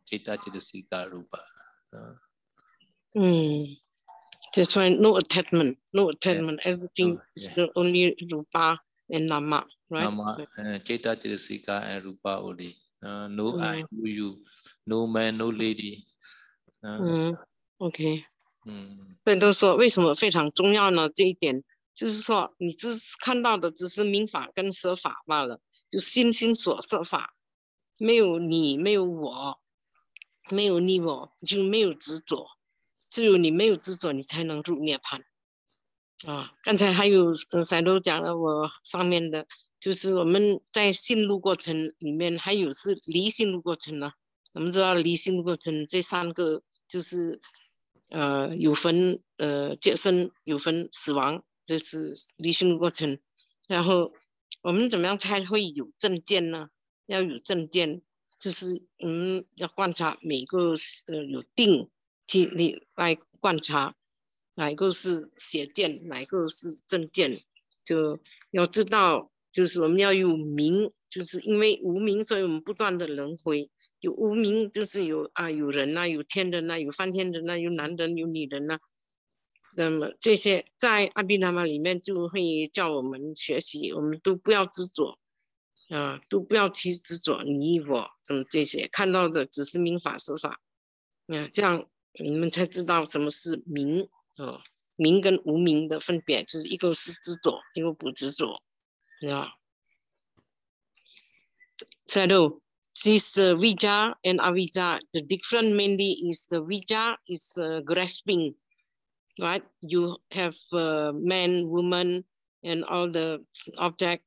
Kita Chitasika Rupa. No? Mm. That's why no attachment, no attachment. Yeah. Everything oh, is only Rupa and Nama, right? Nama, uh, Chaita Chitasika and Rupa only. Uh, no mm. I, no you, no man, no lady. Uh, mm. OK。嗯，所以都说为什么非常重要呢？这一点 hmm. 就是说，你只是看到的只是民法跟实法罢了，就心心所设法，没有你，没有我，没有你我，就没有执着。只有你没有执着，你才能入涅槃。啊，刚才还有三都讲了我上面的，就是我们在信路过程里面，还有是离信路过程呢。我们知道离信路过程这三个就是，呃，有分呃，接生有分死亡。这是离心的过程，然后我们怎么样才会有正见呢？要有正见，就是嗯，要观察每个呃有定，去你来观察，哪个是邪见，哪个是正见，就要知道，就是我们要有名，就是因为无名，所以我们不断的轮回。有无名，就是有啊，有人呐，有天人呐，有翻天人呐，有男人，有女人呐。那么这些在阿弥陀玛里面就会叫我们学习，我们都不要执着啊，都不要去执着你我，怎么这些看到的只是民法实法，啊，这样你们才知道什么是民，哦，民跟无名的分别就是一个是执着，一个不执着，啊、吧再 e s l o this Vijaya and Avijaya the different mainly is the Vijaya is grasping. right? You have uh, man, woman, and all the object.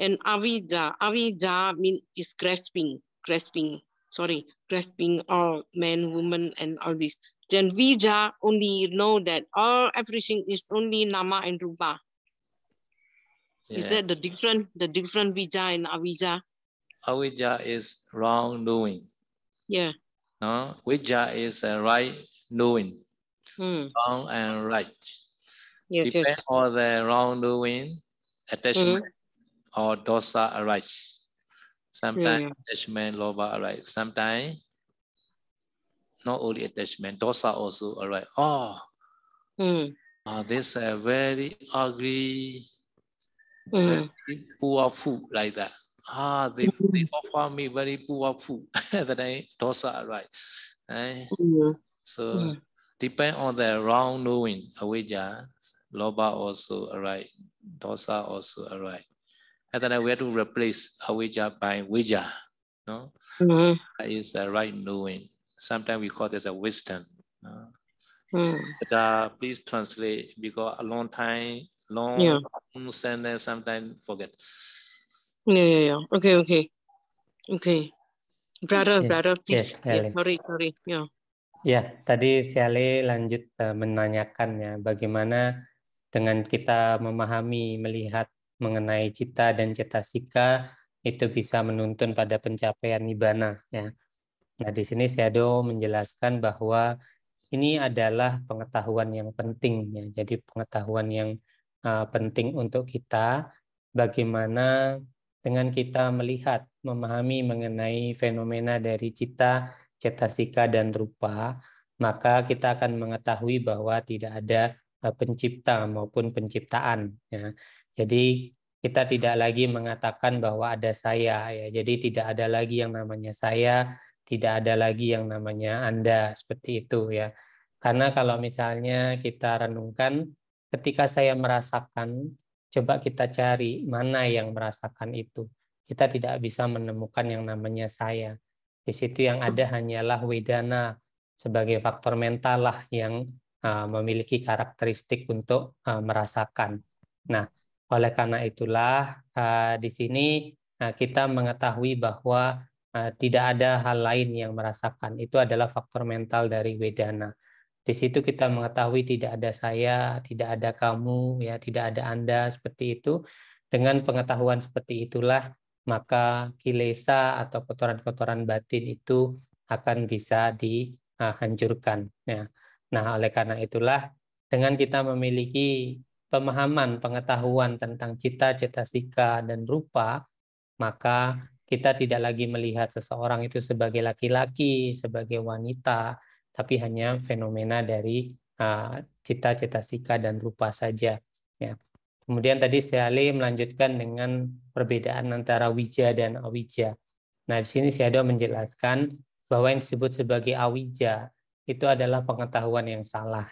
And avijja, avijja means is grasping, grasping, sorry, grasping all man, woman, and all this. Then vija only know that all everything is only nama and rupa. Yeah. Is that the different, the different vija and avija? Avija is wrong doing. Yeah. No, vija is a right knowing mm. wrong and right. Yes, Depend yes. on the wrongdoing, attachment mm. or dosa arise. Sometimes mm. attachment, loba arise. Sometimes not only attachment, dosa also arise. Oh, mm. this a very ugly mm. very poor food like that. Ah, they, mm. they offer me very poor food. [laughs] that I dosa arise. Eh? Hmm. So hmm. Depend on the wrong knowing, avijja, loba also arise, dosa also arise. And then we have to replace avijja by vijja. No? Mm-hmm. That is the right knowing. Sometimes we call this a wisdom. No? Mm. uh, please translate because a long time, long, yeah. sentence, sometimes forget. Yeah, yeah, yeah. Okay, okay. Okay. Brother, yeah. brother, please. Yes, yeah, sorry, sorry. Yeah. Ya, tadi Siale lanjut eh, menanyakan ya bagaimana dengan kita memahami, melihat mengenai cita dan cetasika itu bisa menuntun pada pencapaian nibana ya. Nah, di sini Seado menjelaskan bahwa ini adalah pengetahuan yang penting ya. Jadi pengetahuan yang uh, penting untuk kita bagaimana dengan kita melihat, memahami mengenai fenomena dari cita cetasika dan rupa, maka kita akan mengetahui bahwa tidak ada e, pencipta maupun penciptaan. Ya. Jadi kita tidak lagi mengatakan bahwa ada saya. Ya. Jadi tidak ada lagi yang namanya saya, tidak ada lagi yang namanya Anda seperti itu ya. Karena kalau misalnya kita renungkan ketika saya merasakan, coba kita cari mana yang merasakan itu. Kita tidak bisa menemukan yang namanya saya. Di situ yang ada hanyalah wedana sebagai faktor mental lah yang uh, memiliki karakteristik untuk uh, merasakan. Nah, oleh karena itulah uh, di sini uh, kita mengetahui bahwa uh, tidak ada hal lain yang merasakan. Itu adalah faktor mental dari wedana. Di situ kita mengetahui tidak ada saya, tidak ada kamu, ya tidak ada Anda seperti itu. Dengan pengetahuan seperti itulah maka kilesa atau kotoran-kotoran batin itu akan bisa dihancurkan. Ya. Nah, oleh karena itulah dengan kita memiliki pemahaman, pengetahuan tentang cita, cita cetasika, dan rupa, maka kita tidak lagi melihat seseorang itu sebagai laki-laki, sebagai wanita, tapi hanya fenomena dari ah, cita, cita cetasika, dan rupa saja. Ya. Kemudian tadi Syali melanjutkan dengan perbedaan antara wija dan awija. Nah, di sini Syado menjelaskan bahwa yang disebut sebagai awija itu adalah pengetahuan yang salah.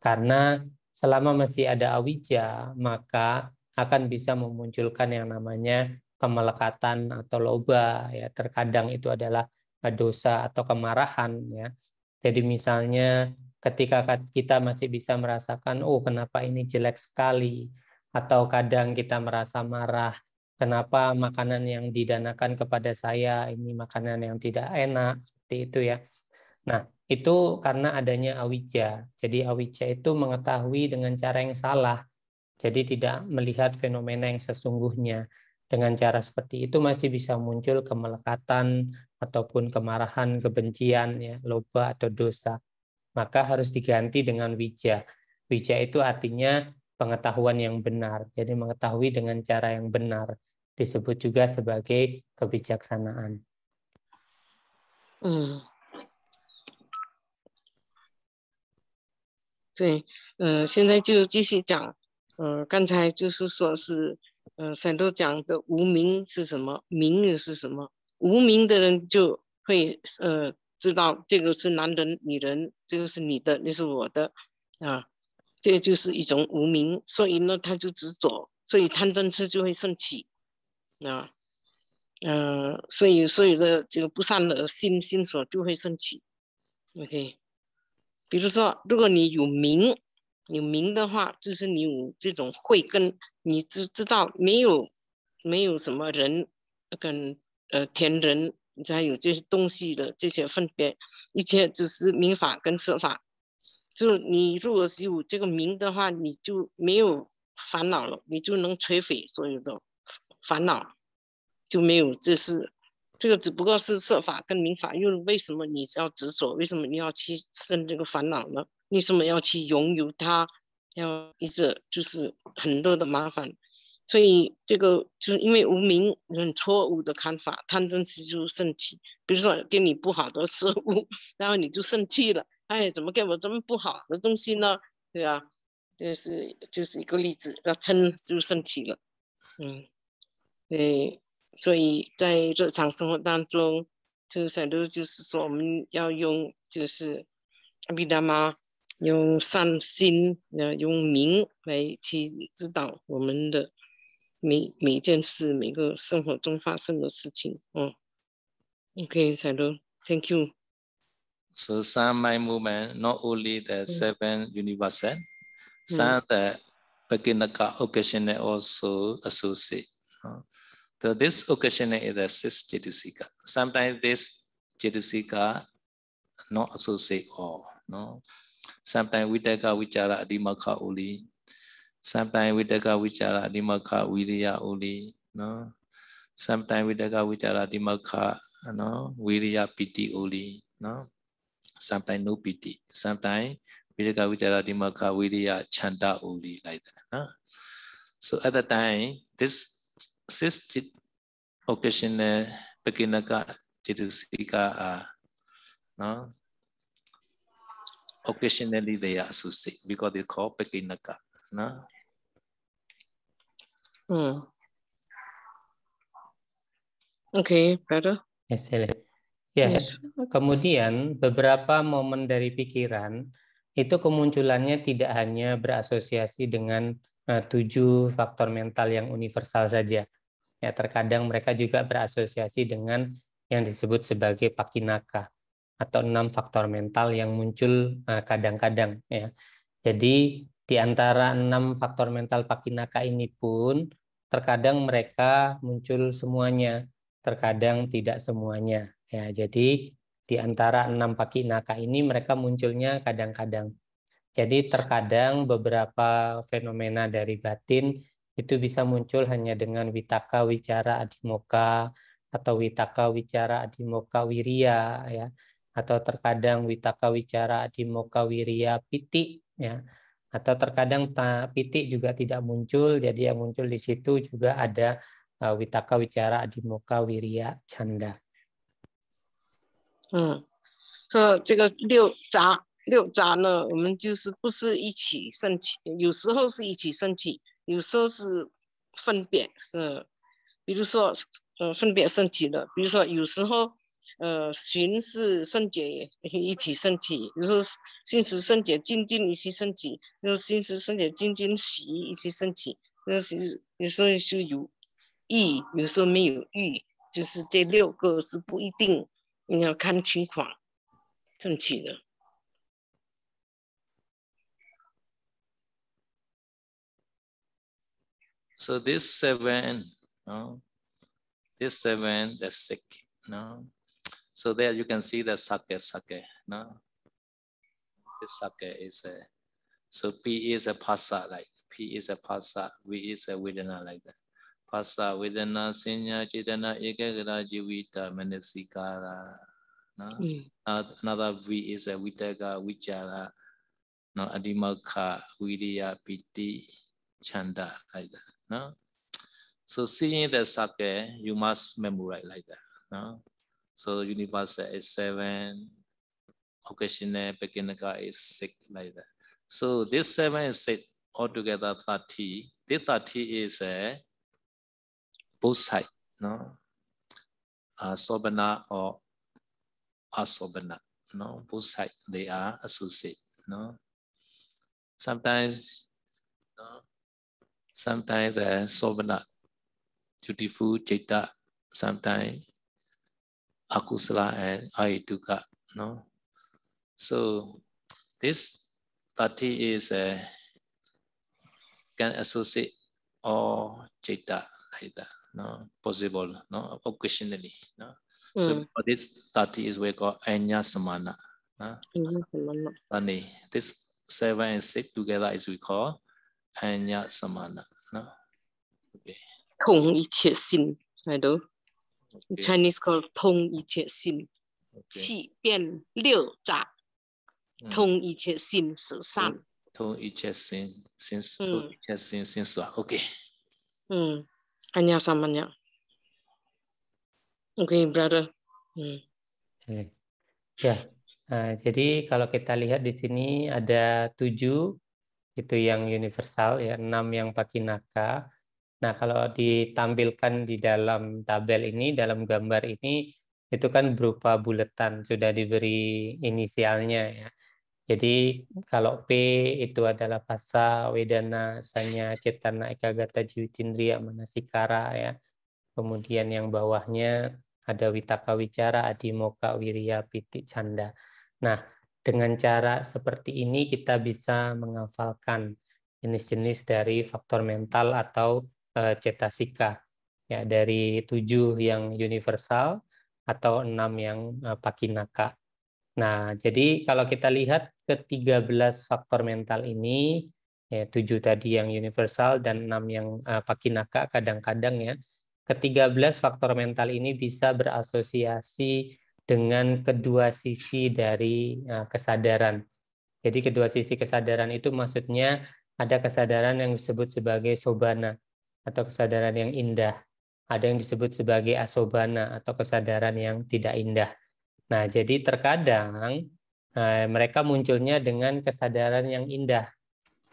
Karena selama masih ada awija, maka akan bisa memunculkan yang namanya kemelekatan atau loba ya terkadang itu adalah dosa atau kemarahan ya jadi misalnya ketika kita masih bisa merasakan oh kenapa ini jelek sekali atau kadang kita merasa marah, kenapa makanan yang didanakan kepada saya ini makanan yang tidak enak, seperti itu ya. Nah, itu karena adanya awija. Jadi awija itu mengetahui dengan cara yang salah. Jadi tidak melihat fenomena yang sesungguhnya. Dengan cara seperti itu masih bisa muncul kemelekatan ataupun kemarahan, kebencian, ya, loba atau dosa. Maka harus diganti dengan wija. Wija itu artinya pengetahuan yang benar, jadi mengetahui dengan cara yang benar disebut juga sebagai kebijaksanaan. 嗯，对，嗯，现在就继续讲，嗯，刚才就是说是，嗯，s a 讲的无名是什么，名是什么？无名的人就会，呃，知道这个是男人、女人，这个是你的，那是我的，啊。这就是一种无名，所以呢，他就执着，所以贪嗔痴就会升起。啊，嗯，所以，所以的这个不善的心心所就会升起。OK，比如说，如果你有名，有名的话，就是你有这种慧根，你知知道没有，没有什么人跟呃天人，你才有这些东西的这些分别，一切只是民法跟司法。就你，如果是有这个名的话，你就没有烦恼了，你就能摧毁所有的烦恼，就没有。这是这个只不过是设法跟民法，又为什么你要执着？为什么你要去生这个烦恼呢？为什么要去拥有它？要一直就是很多的麻烦。所以这个就是因为无名很错误的看法，贪嗔痴就生气。比如说给你不好的事物，然后你就生气了。哎，怎么给我这么不好的东西呢？对啊，这是就是一个例子，要嗔就生气了。嗯，对。所以在日常生活当中，就是很多就是说我们要用就是阿弥陀嘛，用善心，呃，用名来去指导我们的。每每件事，每个生活中发生的事情，哦，OK，彩多，Thank you。So some my m o v e m e n t not only the seven universal, some the p a g i c u l a r occasion also associate. The this occasion is the six j u d i c i a Sometimes this j t d i k i a not associate all, no. Sometimes w e t u a way c h a r a di m a k a uli. Sometimes we take out vichara, dimaka, viriya, uli, no. Sometimes we take out vichara, dimaka, no, viriya, piti, uli, no. Sometimes no piti. Sometimes we take out vichara, dimaka, viriya, chanda, uli, like that. No? So at the time, this six occasional uh, pakinaka, jitisika are, uh, no, occasionally they are associated because they call Pekinaka. No? Hmm. Oke, okay, better. Yes, Yes. yes. Kemudian beberapa momen dari pikiran itu kemunculannya tidak hanya berasosiasi dengan uh, tujuh faktor mental yang universal saja. Ya, terkadang mereka juga berasosiasi dengan yang disebut sebagai pakinaka atau enam faktor mental yang muncul eh, kadang-kadang uh, ya. Jadi di antara enam faktor mental pakinaka ini pun Terkadang mereka muncul semuanya, terkadang tidak semuanya. Ya, jadi di antara enam paki naka ini mereka munculnya kadang-kadang. Jadi terkadang beberapa fenomena dari batin itu bisa muncul hanya dengan witaka wicara adimoka atau witaka wicara adimoka wiria ya atau terkadang witaka wicara adimoka wiria piti ya atau terkadang pitik juga tidak muncul jadi yang muncul di situ juga ada uh, witaka wicara adimoka wiria canda 呃，寻是圣洁，[laughs] 一起圣体，就是心思圣洁，静静一起圣体，就是心思圣洁，静静洗一起圣体，那是有时候是有意，有时候没有意，就是这六个是不一定，你要看情况正起的。So this seven, no, this seven, the s i c k no. So there you can see the sake, sake. No? This sake is a, so P is a pasa, like P is a pasa, V is a vidana, like that. Pasa, vidana, sinya, chidana, ikagara, jivita, manasikara. No? Mm. Another V is a vitaka, vichara, no, adimaka, vidya, piti, chanda, like that. No? So seeing the sake, you must memorize like that. No? So universal is seven, occasional beginner is six like that. So this seven is six altogether 30. This 30 is a uh, both side, no? sobana or asobana, no? Both side, they are associate, no? Sometimes, no? Sometimes the uh, sobana, dutiful, jeta, sometimes akusala and aituka. No, so this bhakti is a can associate or jeta like that. No, possible. No, occasionally. No. Mm. So hmm. this tati is we call anya samana. No? Mm-hmm. This seven and six together is we call anya samana. No. Okay. 同一切心，I do. okay. Chinese called 通一切心，气变六杂，通一切心是善。通一切心，心是通一切心，心是 OK。嗯，安呀，什么呀？Oke, okay, brother. Hmm. Okay. Ya, eh，jadi kalau kita lihat di sini ada tujuh itu yang universal ya, enam yang pakinaka, Nah, kalau ditampilkan di dalam tabel ini, dalam gambar ini, itu kan berupa buletan, sudah diberi inisialnya ya. Jadi kalau P itu adalah pasa, wedana, sanya, cetana, ekagata, jiwitindriya, manasikara ya. Kemudian yang bawahnya ada witaka wicara, adimoka, wirya, piti, canda. Nah, dengan cara seperti ini kita bisa menghafalkan jenis-jenis dari faktor mental atau Eh, cetasika ya dari tujuh yang universal atau enam yang eh, pakinaka. Nah, jadi kalau kita lihat ke-13 faktor mental ini, ya, tujuh tadi yang universal dan enam yang uh, pakinaka kadang-kadang ya, ke-13 faktor mental ini bisa berasosiasi dengan kedua sisi dari uh, kesadaran. Jadi kedua sisi kesadaran itu maksudnya ada kesadaran yang disebut sebagai sobana atau kesadaran yang indah. Ada yang disebut sebagai asobana atau kesadaran yang tidak indah. Nah, jadi terkadang eh, mereka munculnya dengan kesadaran yang indah.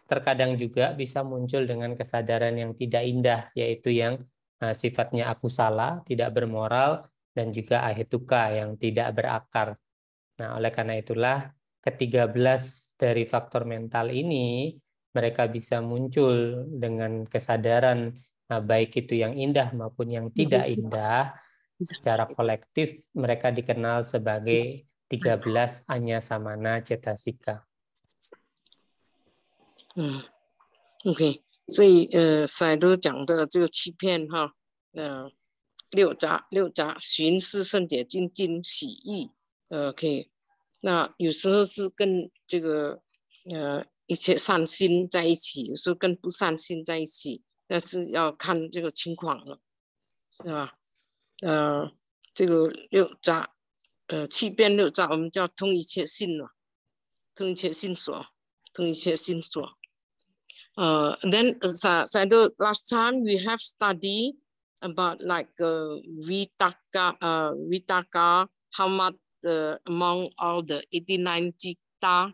Terkadang juga bisa muncul dengan kesadaran yang tidak indah, yaitu yang eh, sifatnya aku salah, tidak bermoral, dan juga ahituka yang tidak berakar. Nah, oleh karena itulah ketiga belas dari faktor mental ini mereka bisa muncul dengan kesadaran nah, baik itu yang indah maupun yang tidak indah secara kolektif mereka dikenal sebagai 13 Anya Samana Cetasika. Hmm. OK，所以呃，塞勒讲的这个欺骗哈，呃，六杂六杂寻思圣解精进喜意，呃，可以。那有时候是跟这个呃一切善心在一起，有时候跟不善心在一起，那是要看这个情况了，是吧？呃，这个六杂，呃，七遍六杂，我们叫通一切性了，通一切性所，通一切性所。呃，Then 在在都 last time we have study about like the Vtaka 呃 Vtaka i h w m u c h t e among all the eighty nine Jita。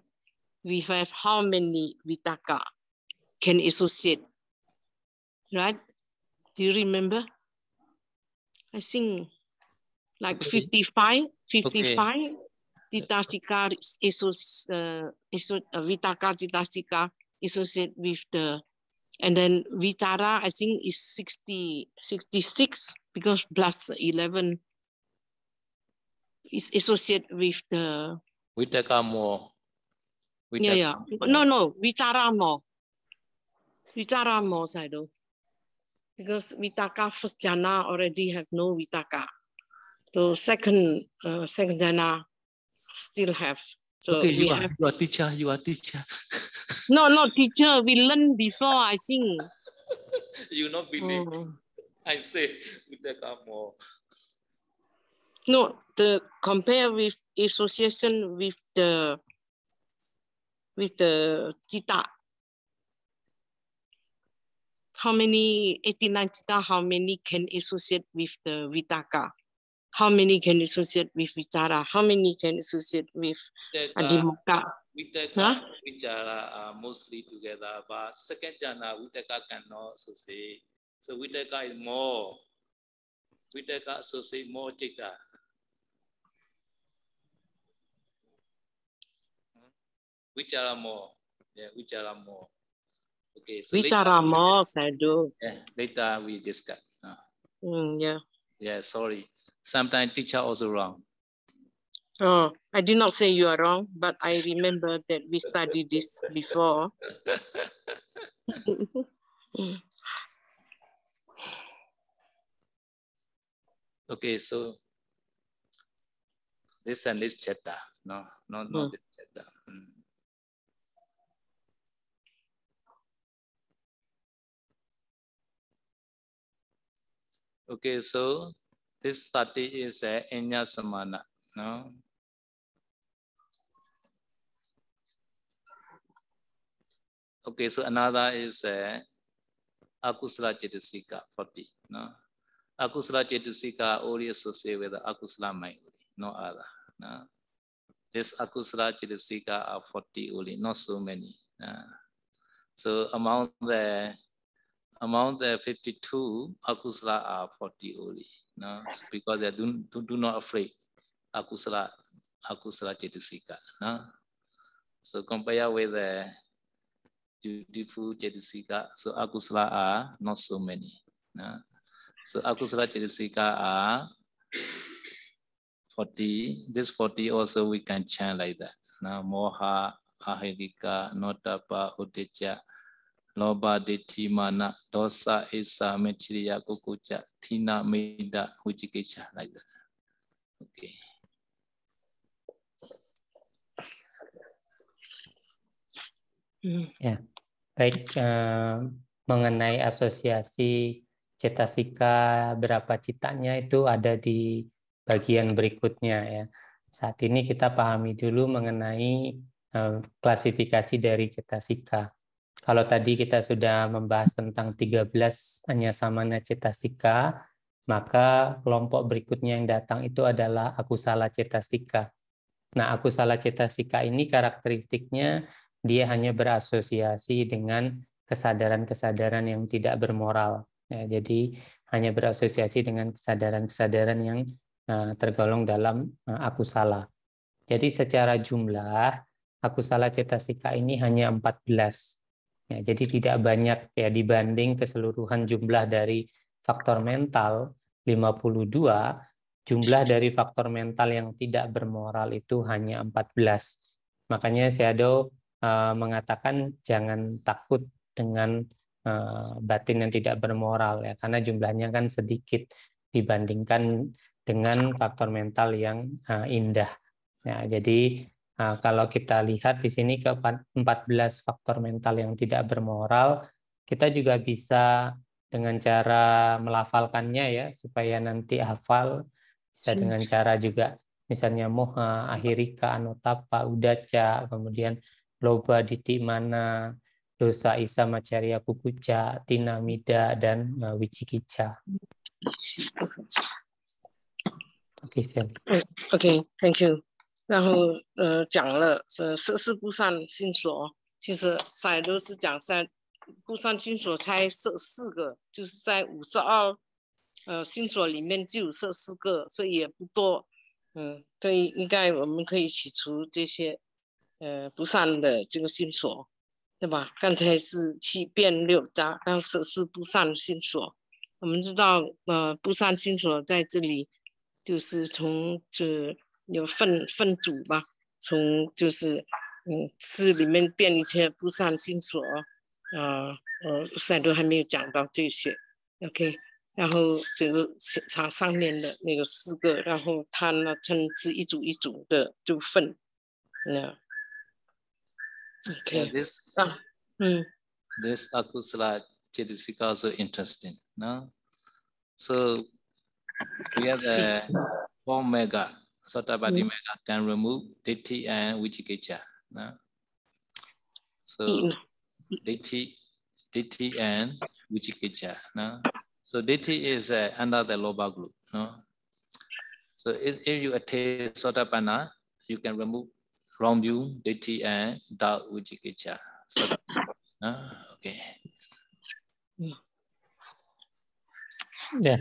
we have uh, how many vitaka can associate, right? Do you remember? I think like okay. 55, 55 okay. Ditasika is uh, Vitaka uh, Ditasika associated with the, and then Vitara, I think is 60, 66 because plus 11 is associated with the Vitaka more. Yeah, ja. No, no, witaramo. Witaramo, Saido. Because vitaka first jana already have no vitaka. So second, uh, second jana still have. So okay, we you have... you are teacher, you are teacher. [laughs] no, no, teacher, we learn before, I think. [laughs] you not believe. Oh. I say, more. No, the compare with association with the with the jita. How many 89 jita, how many can associate with the vitaka? How many can associate with vichara? How many can associate with adimoka? Vitaka huh? vichara are mostly together, but second jhana, vitaka cannot associate. So vitaka is more. Vitaka associate more jita. Vicharamo. Yeah, Vicharamo. Okay. So Vicharamo, Sadhu. Yeah, later we discuss. Uh, mm, yeah. Yeah, sorry. Sometimes teacher also wrong. Oh, I did not say you are wrong, but I remember that we studied this before. [laughs] [laughs] okay, so this and this chapter, no, no, no. Mm. Okay, so this study is a Enya Samana. No? Okay, so another is a Akusala Chetasika 40. No? Akusala Chetasika only associated with Akusala mind, no other. No? This Akusala Chetasika are 40 only, not so many. No? So among the among the 52, akusala are 40 only. No? because they do, do, do not afraid akusala, akusala cetusika. No? So compare with the dutiful cetusika, so akusala are not so many. No? So akusala cetusika are 40. This 40 also we can chant like that. No? Moha, ahirika, notapa, utecha, loba deti mana dosa esa mechiriya kukucha tina meda hujikecha kecah lagi. Okay. Ya, baik uh, mengenai asosiasi cetasika berapa citanya itu ada di bagian berikutnya ya. Saat ini kita pahami dulu mengenai uh, klasifikasi dari cetasika. Kalau tadi kita sudah membahas tentang 13 anyasamana cetasika, maka kelompok berikutnya yang datang itu adalah aku akusala cetasika. Nah, aku akusala cetasika ini karakteristiknya dia hanya berasosiasi dengan kesadaran-kesadaran yang tidak bermoral. Ya, jadi hanya berasosiasi dengan kesadaran-kesadaran yang uh, tergolong dalam uh, eh, salah. Jadi secara jumlah aku akusala cetasika ini hanya 14. Ya, jadi tidak banyak ya dibanding keseluruhan jumlah dari faktor mental 52, jumlah dari faktor mental yang tidak bermoral itu hanya 14. Makanya Seado uh, mengatakan jangan takut dengan uh, batin yang tidak bermoral ya karena jumlahnya kan sedikit dibandingkan dengan faktor mental yang uh, indah. Ya, jadi Nah, kalau kita lihat di sini ke 14 faktor mental yang tidak bermoral, kita juga bisa dengan cara melafalkannya ya supaya nanti hafal bisa dengan cara juga misalnya moha, ahirika, anotapa, udaca, kemudian loba diti mana, dosa isa macaria kukuca, tinamida dan e, wicikica. Oke, okay, Oke, mm, okay, thank you. 然后，呃，讲了是四四不上心所，其实才都是讲三不上心所，才设四个，就是在五十二，呃，心所里面就有设四个，所以也不多。嗯，对，应该我们可以取除这些，呃，不善的这个心所，对吧？刚才是七变六杂，但是是不善心所。我们知道，呃，不善心所在这里就是从这。有分分组吧，从就是，嗯，市里面变一些不善心所，啊，呃，现在都还没有讲到这些，OK，然后这个场上面的那个四个，然后他呢，称之一组一组的就分。嗯，OK，这 e 嗯，这是阿古斯拉，这个思考是 interesting，喏，是，第二个 omega。Sotapatimaka hmm. can remove ditti and vichikecha. No? So ditti, ditti and vichikecha. No? So ditti is uh, under the loba group. No? So if, if you attain sotapanna, you can remove from you, ditti and da vichikecha. So, no? Okay. Hmm. Yeah.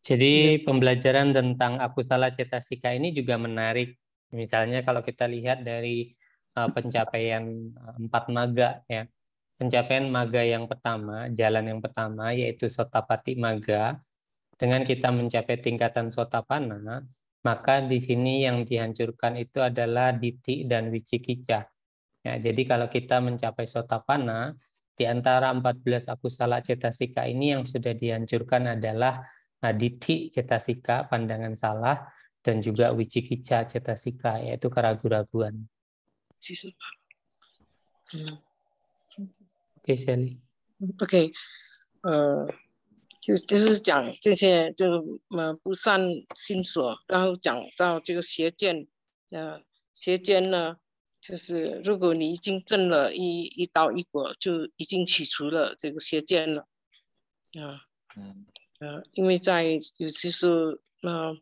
Jadi ya. pembelajaran tentang akusala cetasika ini juga menarik. Misalnya kalau kita lihat dari uh, pencapaian eh, empat maga ya. Pencapaian maga yang pertama, jalan yang pertama yaitu sotapati maga. Dengan kita mencapai tingkatan sotapana, maka di sini yang dihancurkan itu adalah diti dan wicikica. Ya, jadi kalau kita mencapai sotapana, di antara 14 akusala cetasika ini yang sudah dihancurkan adalah aditi cetasika pandangan salah dan juga wicikica cetasika yaitu keraguan-raguan. Oke, Sally. Oke. Okay. Uh, 就就是讲这些，就呃不善心所，然后讲到这个邪见，呃，邪见呢，就是如果你已经证了一一道一果，就已经取除了这个邪见了，啊、呃，嗯，呃，因为在，尤其是那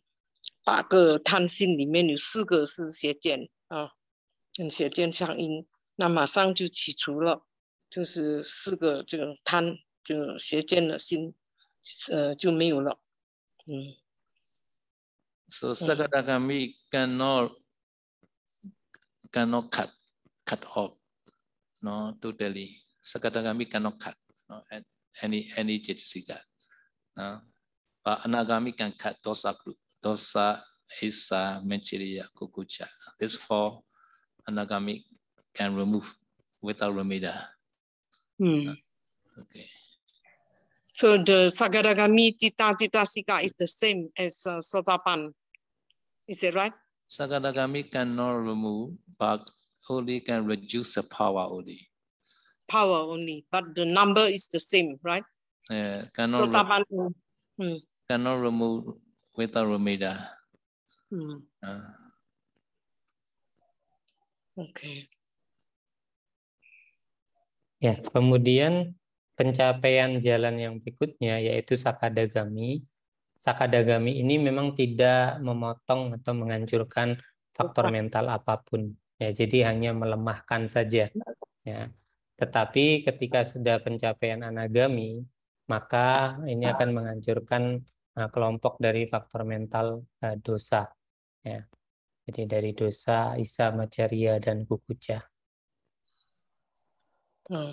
八个贪心里面有四个是邪见啊，邪见相应，那马上就起除了，就是四个这个贪这个邪见的心，呃就没有了。嗯。So, s a g a d a g a m ī cannot cannot cut cut off, no to t l a y s a g a d a g a m ī cannot cut, no a n y any jhātisīla. Uh, but Anagami can cut dosa, dosa isa, menchiriya, kukucha. This four Anagami can remove without remeda. Hmm. Uh, okay. So the Sagaragami Citta Citta Sika is the same as uh, Sotapan. Is it right? Sagaragami cannot remove, but only can reduce the power only. Power only, but the number is the same, right? Yeah, cannot Terutama remove, hmm. cannot remove hmm. Ah. Ya, kemudian pencapaian jalan yang berikutnya yaitu sakadagami. Sakadagami ini memang tidak memotong atau menghancurkan faktor mental apapun. Ya, jadi hanya melemahkan saja. Ya. Tetapi ketika sudah pencapaian anagami, maka ini akan menghancurkan eh, kelompok dari faktor mental eh, dosa. Ya. Jadi dari dosa Isa Majaria dan Kukuja. Hmm.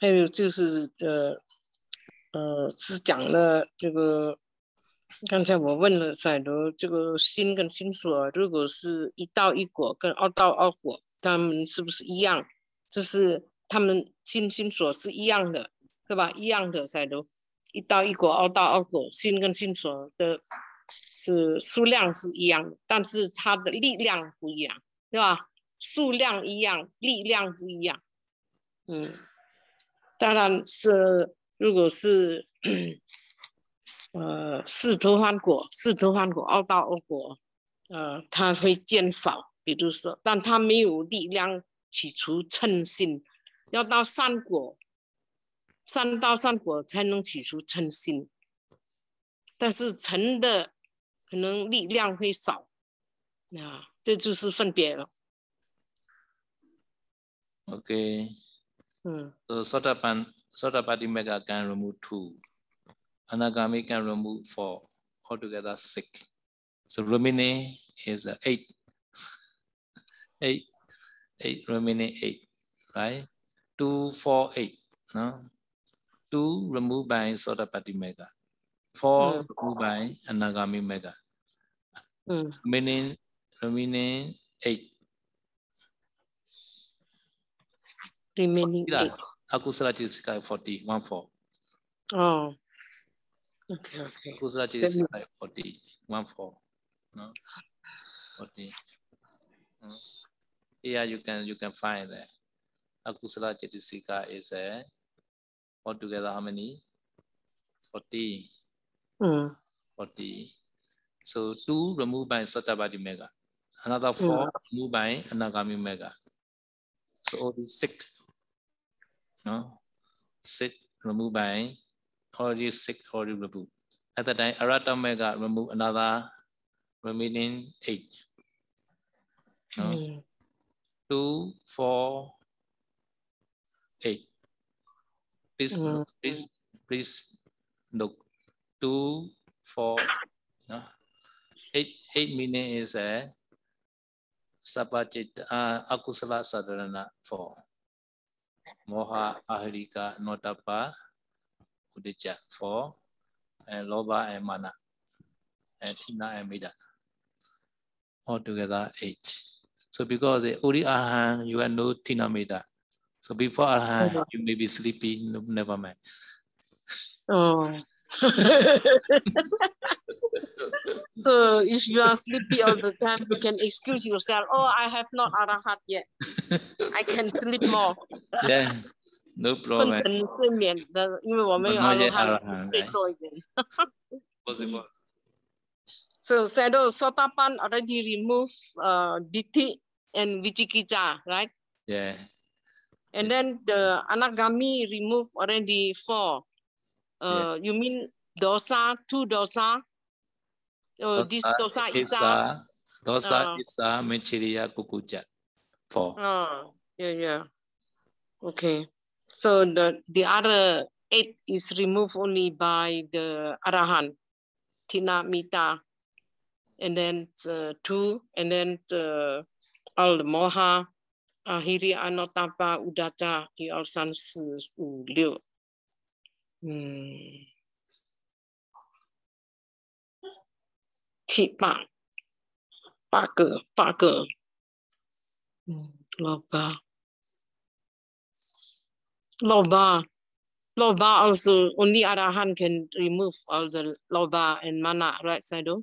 还有就是呃呃，是讲了这个。刚才我问了赛罗，这个心跟心所，如果是一道一果跟二道二果，他们是不是一样？就是他们心心所是一样的，对吧？一样的，在都一到一果，二到二果，心跟心所的，是数量是一样，但是它的力量不一样，对吧？数量一样，力量不一样。嗯，当然是，如果是呃，四头换果，四头换果，二到二果，呃，它会减少。比如说，但它没有力量去除称心，要到三果。善道善果才能取出成心，但是成的可能力量会少，啊，这就是分别了。OK，嗯，呃，说到班，说到班的每个干乳母处，安娜干每个乳母，for altogether six，所以乳母呢是 eight，eight，eight，乳母呢 eight，right，two，four，eight，no。Two, removed by Sotapati Mega. Four, mm. removed by Anagami Mega. Mm. Remaining, remaining eight. Remaining eight. Akusala Jessica 40, one four. Oh. Okay, okay. Akusala Jessica 40, one four. No? 40. Hmm. Yeah, you can you can find that. Akusala Jessica is a altogether how many? 40. Mm. 40. So 2 removed by Sotabadi Mega. Another 4 mm. removed by Anagami Mega. So only 6. No? 6 removed by already 6 already removed. At that time, Arata Mega removed another remaining 8. No? Mm. Please, mm. please, please look. Two, four, no. eight, eight meaning is a sabajit, uh, akusala sadharana four. Moha, ahrika, notapa, udija four, and loba and mana, and tina and mida. together eight. So because the Uri ahan, you are no tina mida. So before uh, oh, you may be sleepy, no, never mind. Oh. [laughs] so if you are sleepy all the time, you can excuse yourself. Oh, I have not arahat yet. I can sleep more. yeah, no problem. [laughs] So Sado Sotapan already remove uh, Diti and vichikicha, right? Yeah. And then the anagami removed already four. Uh, yeah. You mean dosa, two dosa? Uh, dosa this dosa is Dosa, dosa uh, is kukuja. Four. Oh, yeah, yeah. Okay. So the, the other eight is removed only by the arahan, tina mita, and then uh, two, and then uh, all the moha, 啊，黑里阿诺大巴乌达达，一二三四五六，嗯，七八，八个八个，嗯，老八，老八。Loba hmm. hmm, also, only Arahan can remove all the Loba and Mana, right, Saido?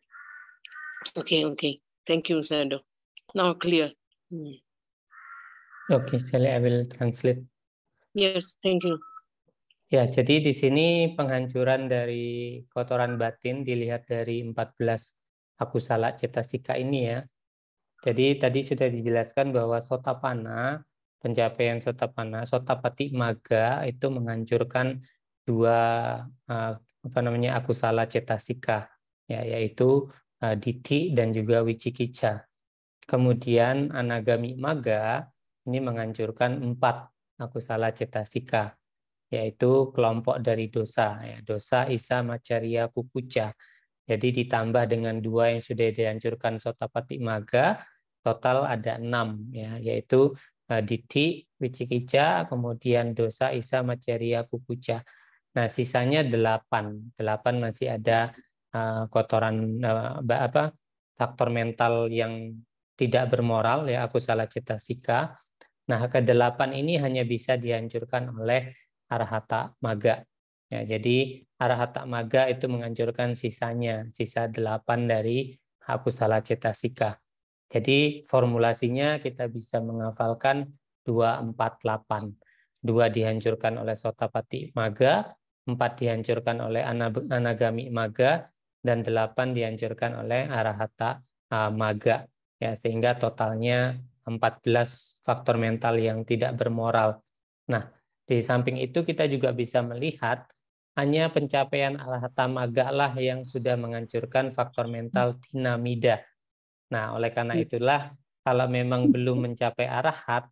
Okay, okay. Thank you, Sando. Now clear. Hmm. Okay, I will translate. Yes, thank you. Ya, jadi di sini penghancuran dari kotoran batin dilihat dari 14 akusala cetasika ini ya. Jadi tadi sudah dijelaskan bahwa sotapana, pencapaian sotapana, sotapati maga itu menghancurkan dua eh, apa namanya akusala cetasika ya yaitu Eh, Diti dan juga Wicikica. Kemudian Anagami Maga ini menganjurkan empat aku salah cetasika, yaitu kelompok dari dosa, ya, dosa isa macaria kukuca. Jadi ditambah dengan dua yang sudah dianjurkan Sotapati Maga, total ada enam, ya, yaitu eh, Diti, Wicikica, kemudian dosa isa macaria kukuca. Nah, sisanya delapan. Delapan masih ada Eh, kotoran uh, apa faktor mental yang tidak bermoral ya aku salah cita sika. Nah delapan ini hanya bisa dihancurkan oleh arhata maga. Ya, jadi arhata maga itu menganjurkan sisanya, sisa delapan dari aku salah cita sika. Jadi formulasinya kita bisa menghafalkan delapan Dua dihancurkan oleh Sotapati Maga, empat dihancurkan oleh Anagami Maga, dan 8 dianjurkan oleh arahata uh, maga ya sehingga totalnya 14 faktor mental yang tidak bermoral. Nah, di samping itu kita juga bisa melihat hanya pencapaian arahata maga lah yang sudah menghancurkan faktor mental dinamida. Nah, oleh karena hmm. itulah kalau memang belum mencapai arahat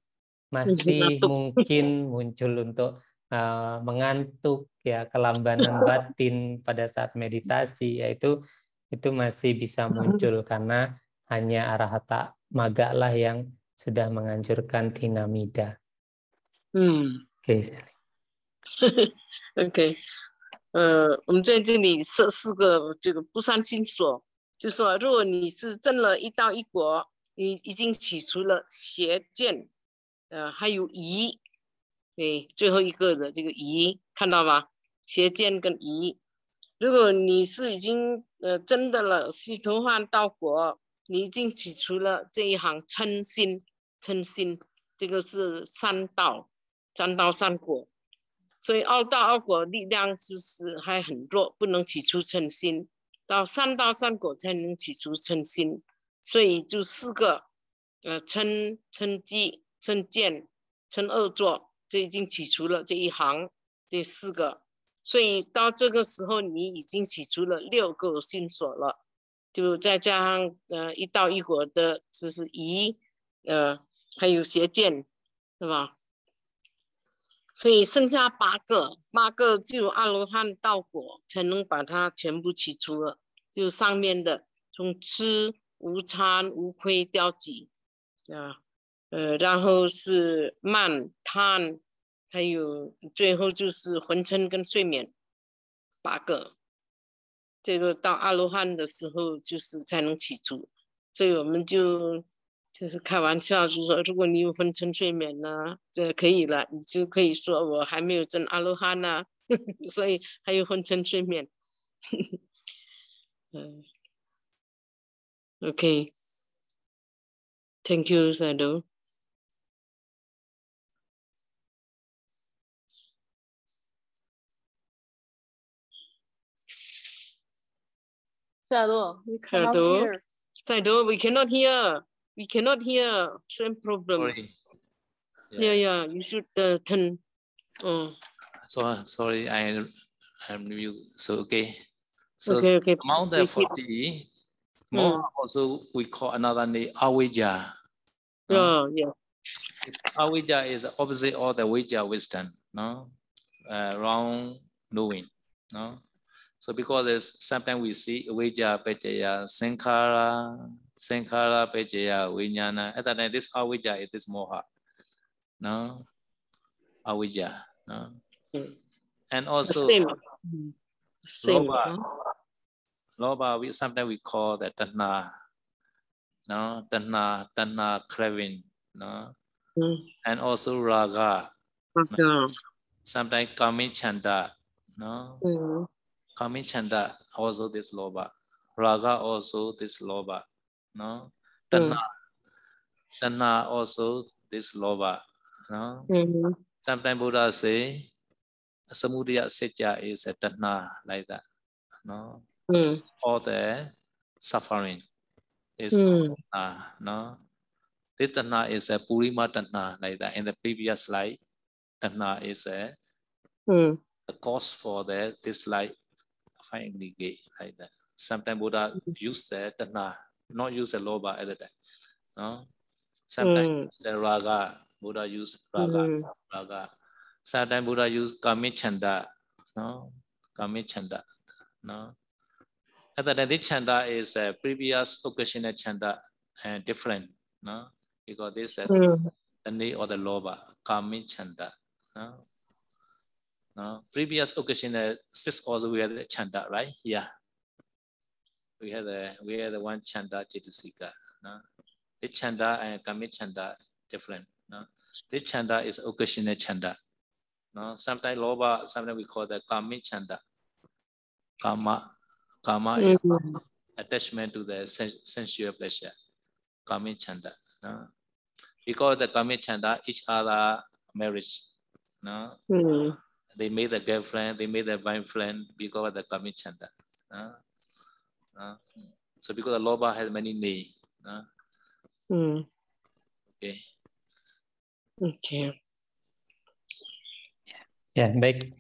masih mungkin muncul untuk uh, mengantuk ya kelambanan [laughs] batin pada saat meditasi yaitu itu masih bisa hmm. muncul karena hanya arahata magalah yang sudah menghancurkan dinamida. Hmm. Oke. Okay. okay. 呃，我们在这里设四个这个不善心所，就说如果你是证了一道一国，你已经起除了邪见，呃，还有疑给最后一个的这个“疑，看到吗？斜见跟疑。如果你是已经呃真的了，是头洹道果，你已经取出了这一行称心称心，这个是三道三道三果，所以二道二果力量就是还很弱，不能取出称心，到三道三果才能取出称心，所以就四个呃称称机称剑称二作，这已经取除了这一行这四个，所以到这个时候你已经取除了六个心锁了，就再加上呃一道一果的，就是疑，呃还有邪见，是吧？所以剩下八个，八个就阿罗汉道果才能把它全部取除了，就上面的从吃无餐无亏掉几，啊。呃，然后是慢碳，还有最后就是昏沉跟睡眠八个，这个到阿罗汉的时候就是才能起足。所以我们就就是开玩笑，就说如果你有昏沉睡眠呢，这可以了，你就可以说我还没有证阿罗汉呢。[laughs] 所以还有昏沉睡眠。[laughs] 嗯，OK，Thank y o u s a d o Sado, we cannot Sado. hear. Sado, we cannot hear. We cannot hear. Same problem. Sorry. Yeah, yeah, yeah. you should uh, turn. Oh. So uh, sorry, I am new. So okay. So okay, okay. among the forty, hmm. more mm. also we call another name Awija. Oh yeah. Awija is opposite all the vijja wisdom, no? Uh, wrong knowing, no? So because sometimes we see avijja, pajaya, uh, sankara, sankara, pajaya, uh, vijnana. At the time, this avijja, it is moha. No? Avijja. No? And also, same. Same, loba. Loba, we, sometimes we call that tanna. No? Tanna, tanna, craving. No? Mm. And also raga. Okay. No? Sometimes kami chanda. No? Mm. Kami chanda also this loba. Raga also this loba. No? Tanna, mm. also this loba. No? Mm-hmm. Sometimes Buddha say, samudaya sitya is a tanna like that. No? Mm. All the suffering is mm. No? This tanna is a purima tanna like that. In the previous slide, tanna is a mm. the cause for the this life finally gate like that. Sometimes Buddha use the tana, not use the loba at the time. No? Sometimes mm. raga, Buddha use raga, mm. raga. Sometimes Buddha use kami chanda, no? Kami chanda, no? Other time, this chanda is a previous occasional chanda and different, no? Because this is mm. the knee or the loba, kami chanda, no? previous occasion, uh, six also we had the chanda, right? Yeah. We had the we had the one chanda jitasika. No? The chanda and kamit chanda different. No? This chanda is occasional chanda. No? Sometimes loba, sometimes we call the kamit chanda. Kama, kama mm -hmm. attachment to the sensual pleasure. Kamit chanda. No? Because the kamit chanda, each other marriage. No? Mm -hmm. they made a girlfriend, they made a boyfriend because of the kami chanda. Uh, uh, so because the loba has many names. Uh. Mm. Okay. Okay. Ya, baik.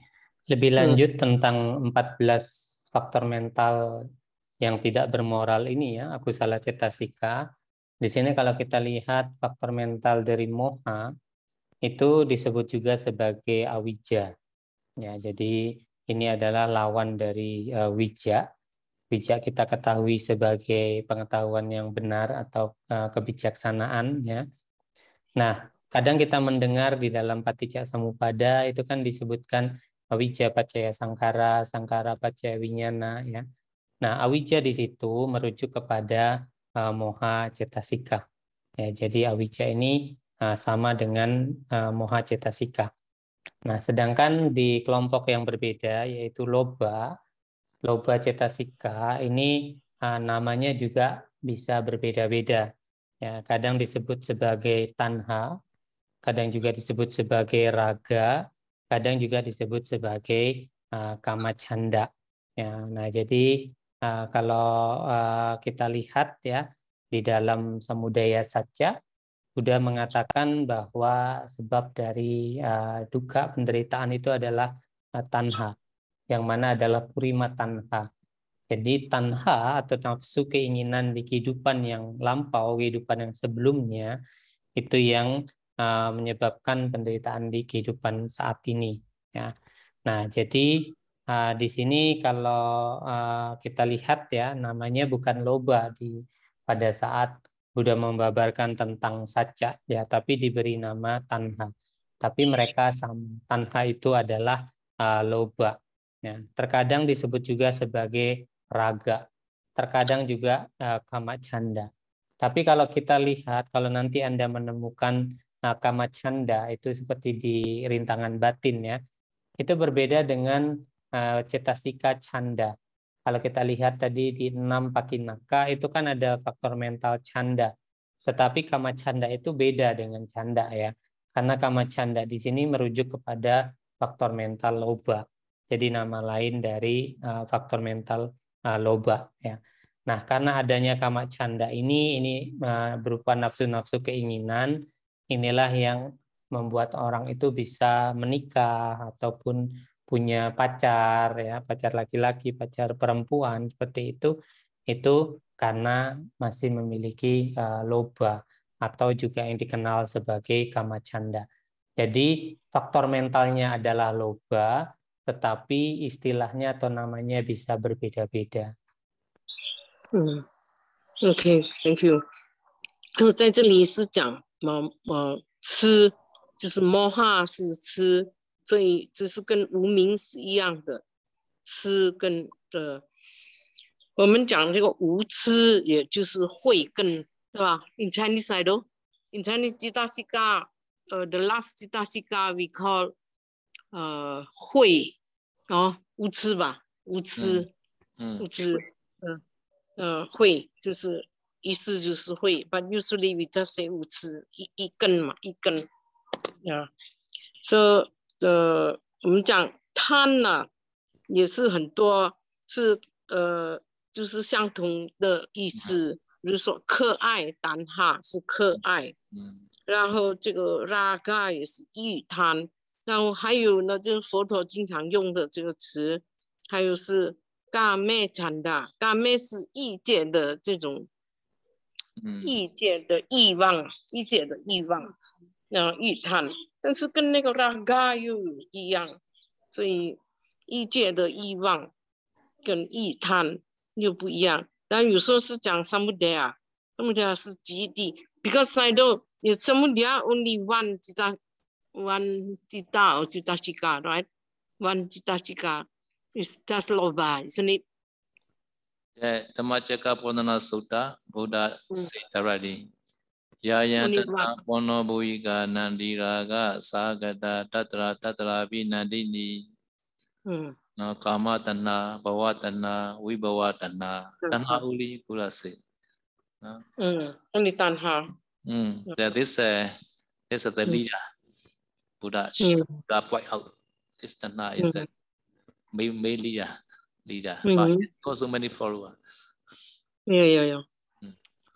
Lebih hmm. lanjut hmm. tentang 14 faktor mental yang tidak bermoral ini ya, aku salah cetasika. Di sini kalau kita lihat faktor mental dari moha itu disebut juga sebagai awija. Ya, jadi ini adalah lawan dari uh, eh, wija Wija kita ketahui sebagai pengetahuan yang benar atau uh, kebijaksanaan. Ya. Nah, kadang kita mendengar di dalam patijak samupada itu kan disebutkan awija pacaya sangkara, sangkara pacaya winyana. Ya. Nah, awija di situ merujuk kepada uh, moha cetasika. Ya, jadi awija ini uh, sama dengan uh, moha cetasika. Nah, sedangkan di kelompok yang berbeda yaitu loba, loba cetasika ini eh, namanya juga bisa berbeda-beda. Ya, kadang disebut sebagai tanha, kadang juga disebut sebagai raga, kadang juga disebut sebagai uh, kamacanda. Ya, nah jadi uh, kalau uh, kita lihat ya di dalam samudaya saja Buddha mengatakan bahwa sebab dari uh, eh, duka penderitaan itu adalah uh, tanha, yang mana adalah purima tanha. Jadi tanha atau nafsu keinginan di kehidupan yang lampau, kehidupan yang sebelumnya, itu yang uh, menyebabkan penderitaan di kehidupan saat ini. Ya. Nah, jadi uh, di sini kalau uh, kita lihat ya, namanya bukan loba di pada saat Buddha membabarkan tentang saja ya, tapi diberi nama tanha. Tapi mereka sama. Tanha itu adalah uh, loba. Ya. Terkadang disebut juga sebagai raga. Terkadang juga uh, kama canda. Tapi kalau kita lihat, kalau nanti Anda menemukan uh, kama canda itu seperti di rintangan batin ya, itu berbeda dengan uh, cetasika canda. Kalau kita lihat tadi di enam pakinaka itu kan ada faktor mental canda. Tetapi kama canda itu beda dengan canda ya. Karena kama canda di sini merujuk kepada faktor mental loba. Jadi nama lain dari uh, faktor mental uh, loba ya. Nah, karena adanya kama canda ini ini uh, berupa nafsu-nafsu keinginan, inilah yang membuat orang itu bisa menikah ataupun punya pacar ya pacar laki-laki pacar perempuan seperti itu itu karena masih memiliki uh, loba atau juga yang dikenal sebagai kamacanda jadi faktor mentalnya adalah loba tetapi istilahnya atau namanya bisa berbeda-beda hmm. oke okay, thank you 在这里是讲，呃呃，吃就是所以这是跟无名是一样的，吃跟的。我们讲这个无知，也就是会跟，对吧？In Chinese side 哦，In Chinese d i jataka，呃，the last did jataka we call 呃，会，啊，无知吧，无知，无知，嗯，呃，会，就是意思就是会 b u t usually we just say 无知，一一根嘛，一根啊 s o 呃，我们讲贪呢，也是很多是呃，就是相同的意思。比如说，可爱丹哈是可爱，然后这个拉盖也是欲贪，然后还有呢，就是佛陀经常用的这个词，还有是嘎咩讲的，嘎咩是意见的这种，意见的欲望，意见的欲望，那欲贪。但是跟那个拉嘎又一样，所以异界的欲望跟异贪又不一样。但有时候是讲三摩地啊，三摩 y 啊是极地，because I know you 三摩地啊 only one 只打，one t 打哦只打只卡 right，one 只打只卡 is just love by so 呢。哎，他妈这个菩萨那受的，菩萨是哪里？Ya yantana pono buika nandiraga sagada tatra tatra vinadini. Mm. No, kama tana, bhava tana, vibhava tana. Hmm. Tana uli purase. No? Mm. Only tanha. Mm. Mm. That is, uh, this is the hmm. leader. Buddha, mm. Buddha point out. This tana is mm. the main, main leader. leader. Mm -hmm. But so many followers. Yeah, yeah, yeah.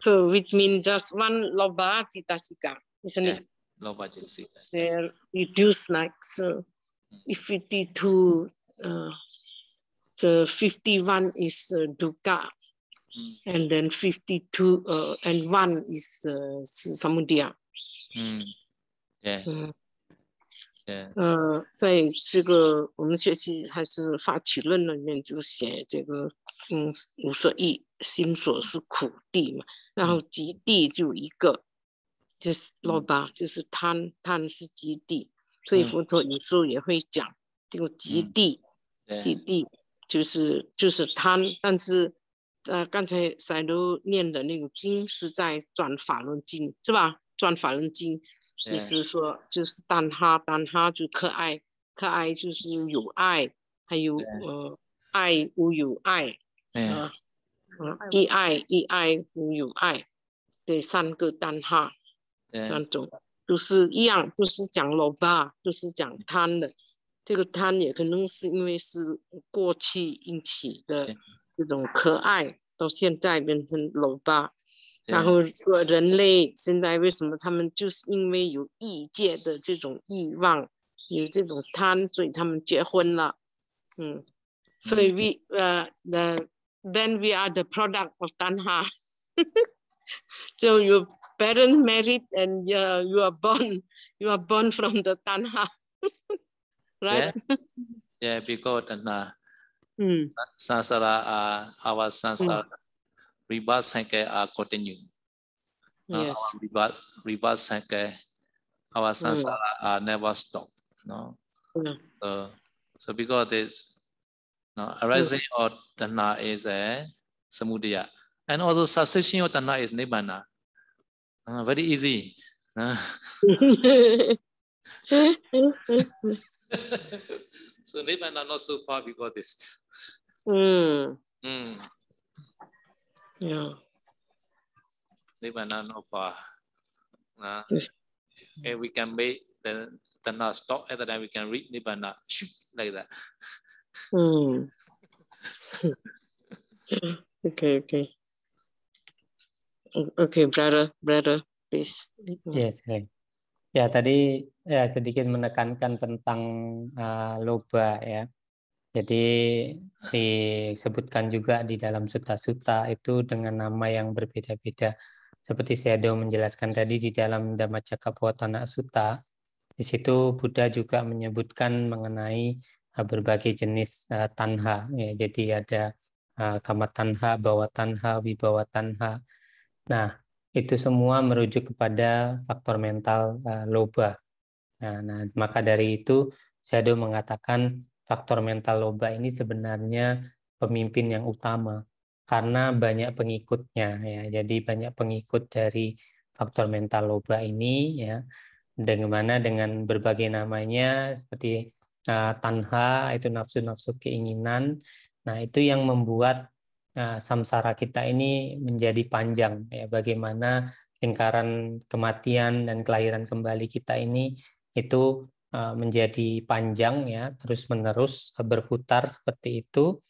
So which means just one loba citasika, isn't yeah. it? Loba citasika. They you do So if 52, uh, the 51 is uh, dukkha. Mm. And then 52 uh, and 1 is uh, samudaya. Mm. Yes. Hmm. 嗯，在这个我们学习还是法体论里面就写这个，嗯，五十亿心所是苦地嘛，然后极地就一个，就是罗巴，就是贪贪是极地，所以佛陀有时候也会讲这个极地，极地就是就是贪，但是呃刚才塞罗念的那个经是在转法轮经是吧？转法轮经。就是说，就是蛋哈蛋哈就可爱，可爱就是有爱，还有呃爱无有爱，啊一爱一爱无有爱，对三个单哈这样种都是一样，都是讲老爸，都是讲贪的，这个贪也可能是因为是过去引起的这种可爱，到现在变成老爸。然后，人类现在为什么他们就是因为有异界的这种欲望，有这种贪，所以他们结婚了。嗯，所以 we 呃 the then we are the product of tanha。So your parent married and y h you are born you are born from the tanha。right？Yeah, because tanha. 嗯。San sa la ah our san sa. reverse cycle are uh, continue. No? Yes. Our reverse, reverse cycle, our samsara mm. are uh, never stop. No. Mm. So, so because this no, arising mm. of tana is a eh, samudaya, and also cessation of tana is nibbana. Uh, very easy. Uh. [laughs] [laughs] so nibbana not so far because this. Mm. Mm. Ya. Di mana over. nah, and eh, we can make the the not stop and eh, then we can read mana like that. Hmm. [laughs] okay, okay. Okay, brother, brother, please. Yes, okay. Ya tadi ya sedikit menekankan tentang uh, loba ya jadi disebutkan juga di dalam suta-suta itu dengan nama yang berbeda-beda. Seperti Seado menjelaskan tadi di dalam Cakapuatana Sutta, di situ Buddha juga menyebutkan mengenai eh, berbagai jenis eh, tanha. Ya, jadi ada eh, kama tanha, bawa tanha, wibawa tanha. Nah, itu semua merujuk kepada faktor mental loba. Nah, nah, maka dari itu saya mengatakan faktor mental loba ini sebenarnya pemimpin yang utama karena banyak pengikutnya ya. Jadi banyak pengikut dari faktor mental loba ini ya. Dengan mana dengan berbagai namanya seperti uh, tanha itu nafsu-nafsu keinginan. Nah, itu yang membuat uh, samsara kita ini menjadi panjang ya bagaimana lingkaran kematian dan kelahiran kembali kita ini itu Eh, menjadi panjang ya, terus-menerus eh, berputar seperti itu.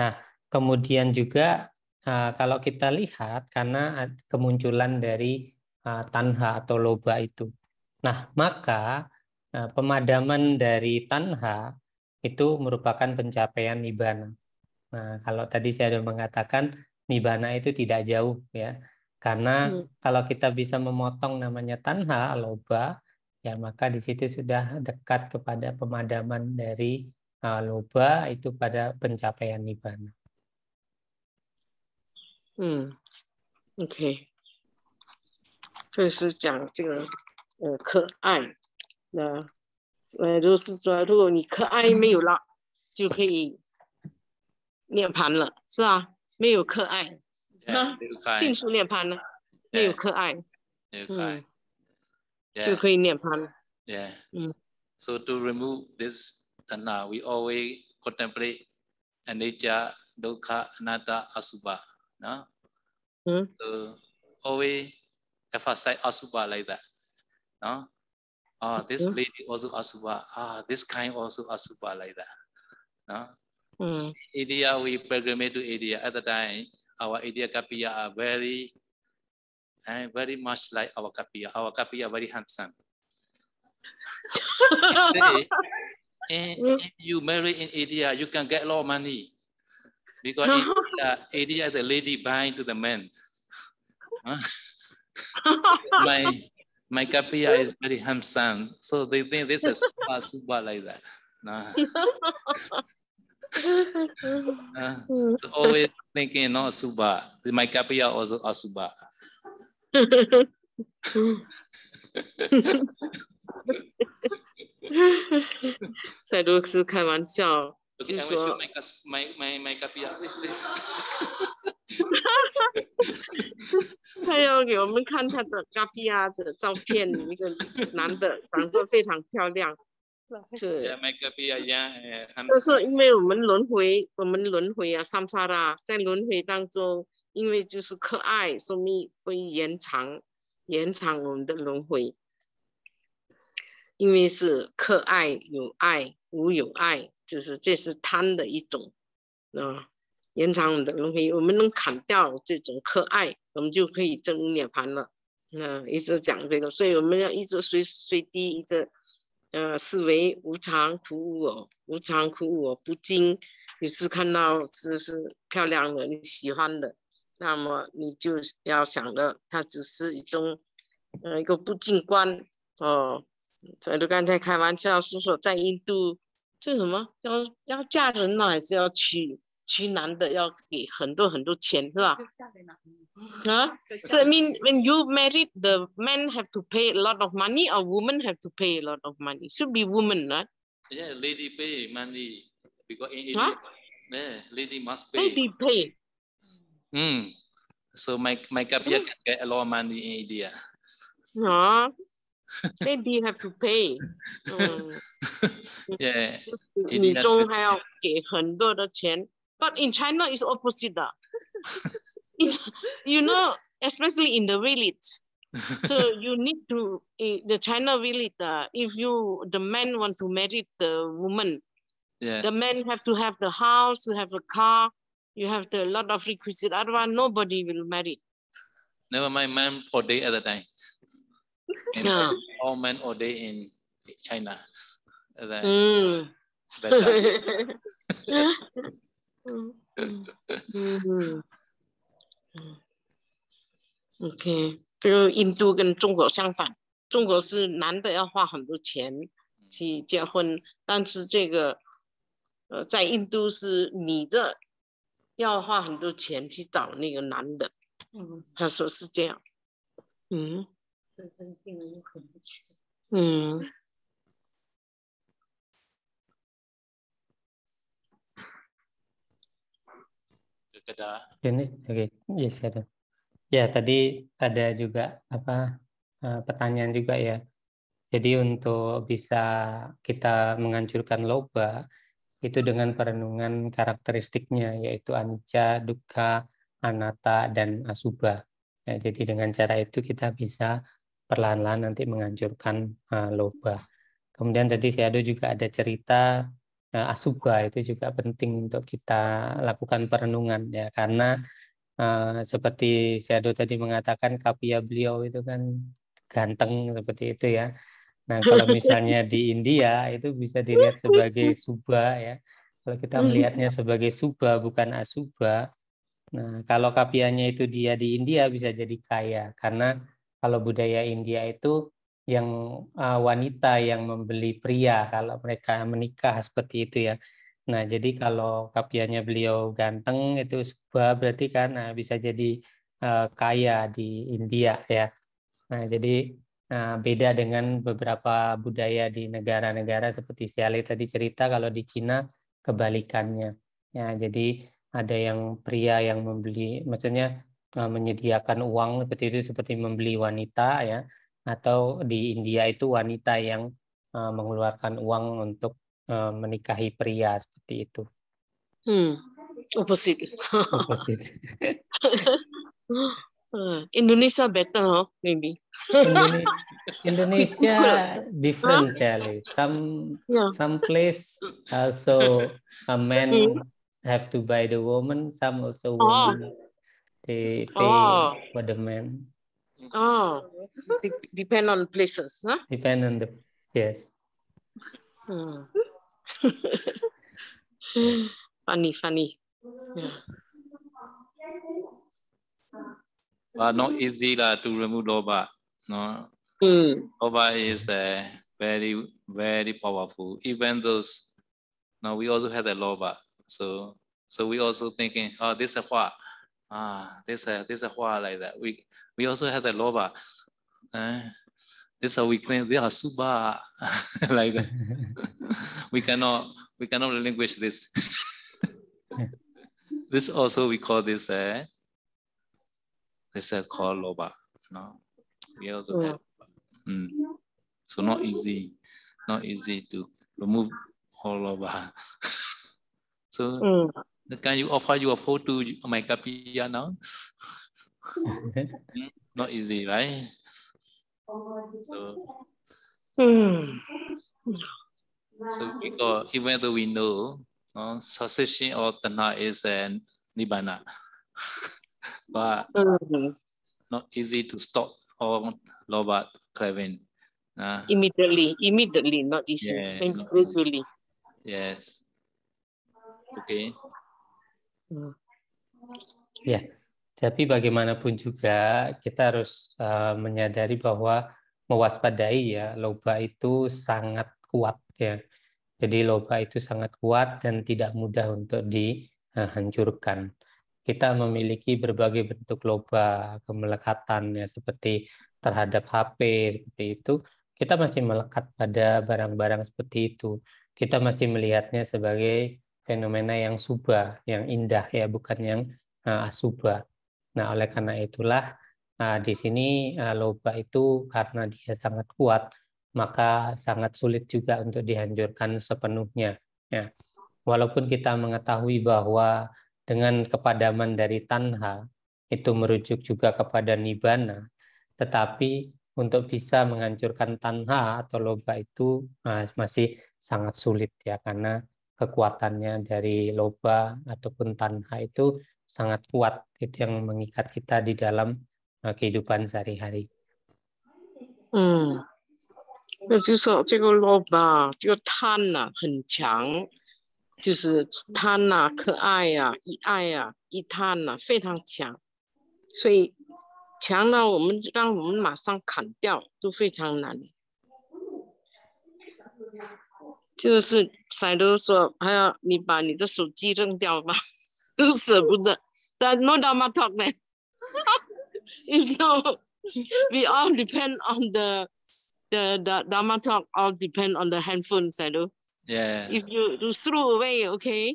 Nah, kemudian juga eh, kalau kita lihat karena kemunculan dari tanha atau loba itu. Nah, maka pemadaman dari tanha itu merupakan pencapaian nibana. Nah, kalau tadi saya sudah mengatakan nibana itu tidak jauh ya. Karena hmm. kalau kita bisa memotong namanya tanha, loba, ya maka di situ sudah dekat kepada pemadaman dari uh, loba itu pada pencapaian nibbana. Hmm, oke. Okay. 这是讲这个呃可爱，那呃如果是说如果你可爱没有了，就可以涅槃了，是吧？没有可爱，那迅速涅槃了，没有可爱，没有可爱。Nah, eh, yeah. Yeah. Mm. So to remove this tana, uh, we always contemplate anicca, dukkha, anatta, asubha. No? Mm. So always emphasize asubha like that. No? Ah, oh, this mm. lady also asubha. Ah, this kind also asubha like that. No? Mm. So India, we pilgrimage to idea. At the time, our idea kapiya are very and very much like our kapia. Our kapia very handsome. and [laughs] if you marry in India, you can get a lot of money because in India, [laughs] India, the lady buying to the man. [laughs] my my kapia is very handsome, so they think this is super, super like that. Nah. uh, so always thinking no suba. My kapia also suba. 呵呵呵呵，呵呵呵呵呵呵呵呵，塞多是开玩笑，就说。哈哈哈哈哈哈！他要给我们看他的嘎比亚的照片，一个男的，长得非常漂亮。是。嘎比亚呀。都是因为我们轮回，我们轮回啊，三沙拉在轮回当中。因为就是可爱，说明会延长，延长我们的轮回。因为是可爱有爱无有爱，就是这是贪的一种。那延长我们的轮回，我们能砍掉这种可爱，我们就可以证涅盘了。那一直讲这个，所以我们要一直随时随地一直，呃，思维无常苦，无常苦，我不惊。有时看到是是漂亮的、你喜欢的。那么你就要想了，他只是一种，呃，一个不进关哦。比就刚才开玩笑是说，在印度这什么要要嫁人了，还是要娶娶男的，要给很多很多钱，是吧？啊，给 s o I mean, when you m a r r i e d the man have to pay a lot of money, or woman have to pay a lot of money? Should be woman, not? Yeah, lady pay money, because in India, yeah, lady must pay. Hmm. So my, my career can get a lot of money in India. No, maybe [laughs] you have to pay. 嗯，yeah. [laughs] Mm. in China it's opposite ah. [laughs] You know, especially in the village. so you need to eh, the China village. Uh, if you the man want to marry the woman, yeah. the man have to have the house, to have a car, You have a lot of requisite. Otherwise, nobody will marry. Never mind, man or day at that time. No, all man or day in China. Okay, 这个印度跟中国相反。中国是男的要花很多钱去结婚，但是这个呃，在印度是女的。要花很多钱去找那个男的。嗯，他说是这样。嗯，这跟病人有很多钱。嗯。Ini, uh, okay. yes, ada. Ya, tadi ada juga apa eh, pertanyaan juga ya. Jadi untuk bisa kita menghancurkan loba, itu dengan perenungan karakteristiknya yaitu anicca, dukkha, anatta dan asubha. Ya, jadi dengan cara itu kita bisa perlahan-lahan nanti menghancurkan uh, eh, loba. Kemudian tadi siado juga ada cerita uh, eh, asubha itu juga penting untuk kita lakukan perenungan ya karena uh, seperti siado tadi mengatakan kapia beliau itu kan ganteng seperti itu ya Nah, kalau misalnya di India itu bisa dilihat sebagai suba ya. Kalau kita melihatnya mm-hmm. sebagai suba bukan asuba. Nah, kalau kapiannya itu dia di India bisa jadi kaya karena kalau budaya India itu yang uh, wanita yang membeli pria kalau mereka menikah seperti itu ya. Nah, jadi kalau kapiannya beliau ganteng itu suba berarti kan nah, bisa jadi uh, kaya di India ya. Nah, jadi Eh, beda dengan beberapa budaya di negara-negara seperti Siali tadi cerita kalau di Cina kebalikannya. Ya, jadi ada yang pria yang membeli, maksudnya eh, menyediakan uang seperti itu seperti membeli wanita ya, atau di India itu wanita yang eh, mengeluarkan uang untuk menikahi pria seperti itu. Hmm, opposite. opposite. [laughs] Uh, Indonesia better, huh? maybe. Indonesia, Indonesia [laughs] different, Charlie. Some yeah. some place also a man hmm. have to buy the woman. Some also oh. woman oh. they pay oh. for the man. Oh, De depend on places, huh? Depend on the yes. Hmm. [laughs] funny, funny. Yeah but not easy la, to remove loba. No, mm. loba is uh, very, very powerful. Even those, no, we also had a loba. So, so we also thinking, oh, this is what, ah, this is uh, this is what like that. We we also had a loba. Uh, eh? this how we claim they are suba like that. [laughs] we cannot we cannot relinquish this. [laughs] this also we call this uh, it's a called loba. No, we also oh. have. Mm. So not easy, not easy to remove all loba. [laughs] so mm. can you offer you food to my kapia now? [laughs] Hmm, not easy, right? So, hmm. so because even though we know uh, no, cessation or tana is an nibbana. [laughs] but mm-hmm. not easy to stop all loba craving Uh, immediately, immediately, not easy, yeah, immediately. Yes. Okay. Hmm. Ya, tapi bagaimanapun juga kita harus uh, menyadari bahwa mewaspadai ya loba itu sangat kuat ya. Jadi loba itu sangat kuat dan tidak mudah untuk dihancurkan. Eh, kita memiliki berbagai bentuk loba kemelekatan ya seperti terhadap HP seperti itu kita masih melekat pada barang-barang seperti itu kita masih melihatnya sebagai fenomena yang suba yang indah ya bukan yang uh, eh, asuba nah oleh karena itulah uh, di sini uh, loba itu karena dia sangat kuat maka sangat sulit juga untuk dihancurkan sepenuhnya ya walaupun kita mengetahui bahwa dengan kepadaman dari tanha itu merujuk juga kepada nibana, tetapi untuk bisa menghancurkan tanha atau loba itu ah, masih sangat sulit ya karena kekuatannya dari loba ataupun tanha itu sangat kuat itu yang mengikat kita di dalam ah, kehidupan sehari-hari. Hmm. 那就是这个 loba 就是贪呐，可爱呀，一爱呀，一贪呐，非常强。所以强呢，我们让我们马上砍掉都非常难。就是塞都说，还要你把你的手机扔掉吧，都舍不得。但 no d 诺 m 马 t a l k m a no，y u k n o we w all depend on the the the d 达马托 all t a k a l depend on the handphone 塞多。Yeah. If you, you throw away, okay,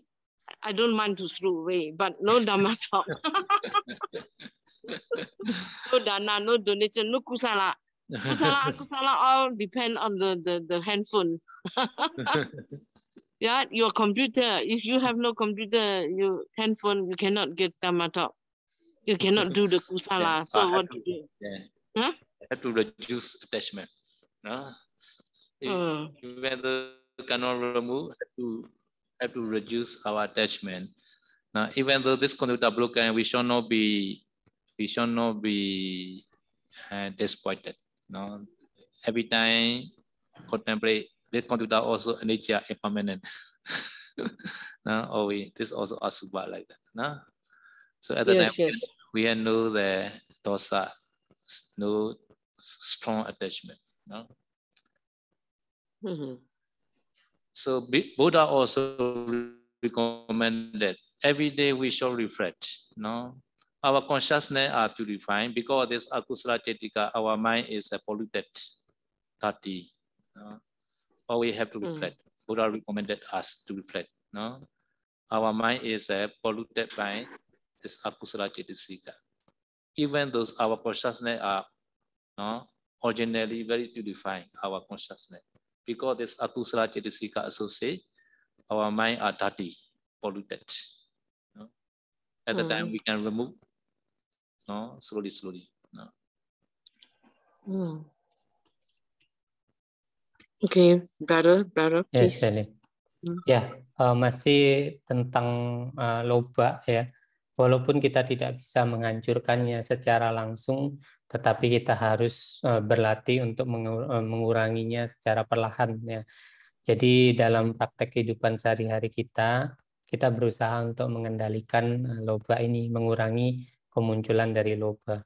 I don't mind to throw away, but no Dhamma [laughs] talk. [laughs] no dana, no donation, no kusala. Kusala, [laughs] kusala all depend on the, the, the handphone. yeah, your computer. If you have no computer, your handphone, you cannot get Dhamma talk. You cannot do the kusala. Yeah, so what to, do you do? Yeah. Huh? I have to reduce attachment. Uh, no? uh. Whether cannot remove, have to, have to reduce our attachment. Now, even though this conductor broken, we shall not be, we shall not be uh, disappointed. No, every time contemplate this conductor also nature impermanent. [laughs] no, or we, this also asubha like that. No, so at the yes, time yes. we have no the dosa, no strong attachment. No. Mm -hmm. So Buddha also recommended every day we shall reflect. No, our consciousness are to refine because this akusala chetika, our mind is polluted. Thirty. No? we have to hmm. reflect. Mm. Buddha recommended us to reflect. No, our mind is a polluted by this akusala chetika. Even those our consciousness are no, originally very to refine Our consciousness. because this Akusala Cetasika associate, our mind are dirty, polluted. No? At the mm. time, hmm. we can remove no? slowly, slowly. No? Mm. Okay, brother, brother, please. Yes, Sally. Mm. Ya, uh, masih tentang uh, loba ya. Walaupun kita tidak bisa menghancurkannya secara langsung, tetapi kita harus eh, berlatih untuk eh, menguranginya secara perlahan ya. Jadi dalam praktek kehidupan sehari-hari kita, kita berusaha untuk mengendalikan eh, loba ini, mengurangi kemunculan dari loba.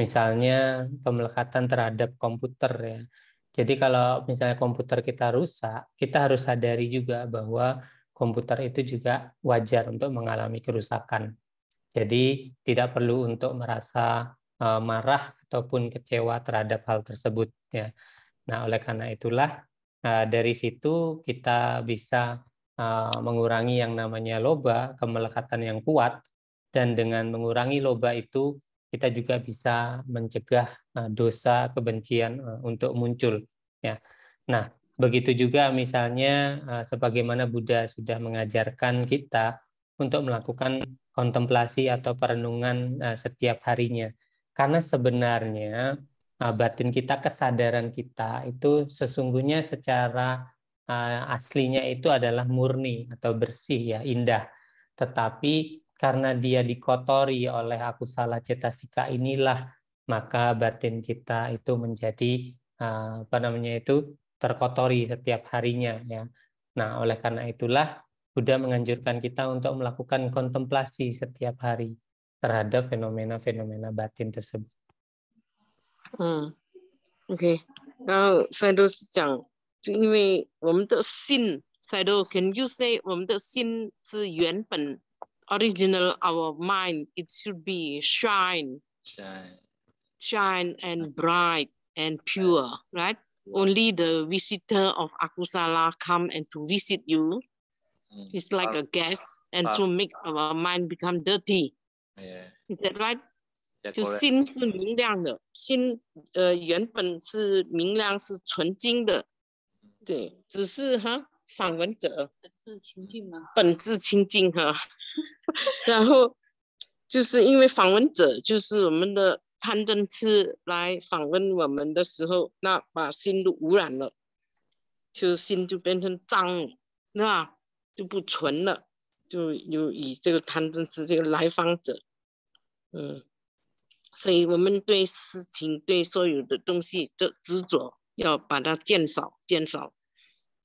Misalnya pemelekatan terhadap komputer ya. Jadi kalau misalnya komputer kita rusak, kita harus sadari juga bahwa komputer itu juga wajar untuk mengalami kerusakan. Jadi tidak perlu untuk merasa marah ataupun kecewa terhadap hal tersebut ya. Nah, oleh karena itulah eh, dari situ kita bisa eh, mengurangi yang namanya loba, kemelekatan yang kuat dan dengan mengurangi loba itu kita juga bisa mencegah eh, dosa kebencian untuk muncul ya. Nah, begitu juga misalnya sebagaimana Buddha sudah mengajarkan kita untuk melakukan kontemplasi atau perenungan setiap harinya karena sebenarnya eh, batin kita, kesadaran kita itu sesungguhnya secara eh, aslinya itu adalah murni atau bersih ya, indah. Tetapi karena dia dikotori oleh aku salah cetasika inilah maka batin kita itu menjadi eh, apa namanya itu terkotori setiap harinya ya. Nah, oleh karena itulah Buddha menganjurkan kita untuk melakukan kontemplasi setiap hari. terhadap fenomena-fenomena batin tersebut. Hmm. Okay. Now, Saido 讲，就因为我们的心，Saido, can you say 我们的心是原本 original our mind? It should be shine, shine, shine and bright and pure, right? Yeah. Only the visitor of Akusala come and to visit you. Hmm. It's like a guest and to make our mind become dirty. 哎，就心是明亮的，心呃原本是明亮是纯净的，对，只是哈访问者本质清净嘛，本质清净哈，[laughs] 然后就是因为访问者就是我们的贪嗔痴来访问我们的时候，那把心都污染了，就心就变成脏，对吧？就不纯了。就有以这个贪嗔痴这个来访者，嗯，所以我们对事情对所有的东西的执着，要把它减少减少，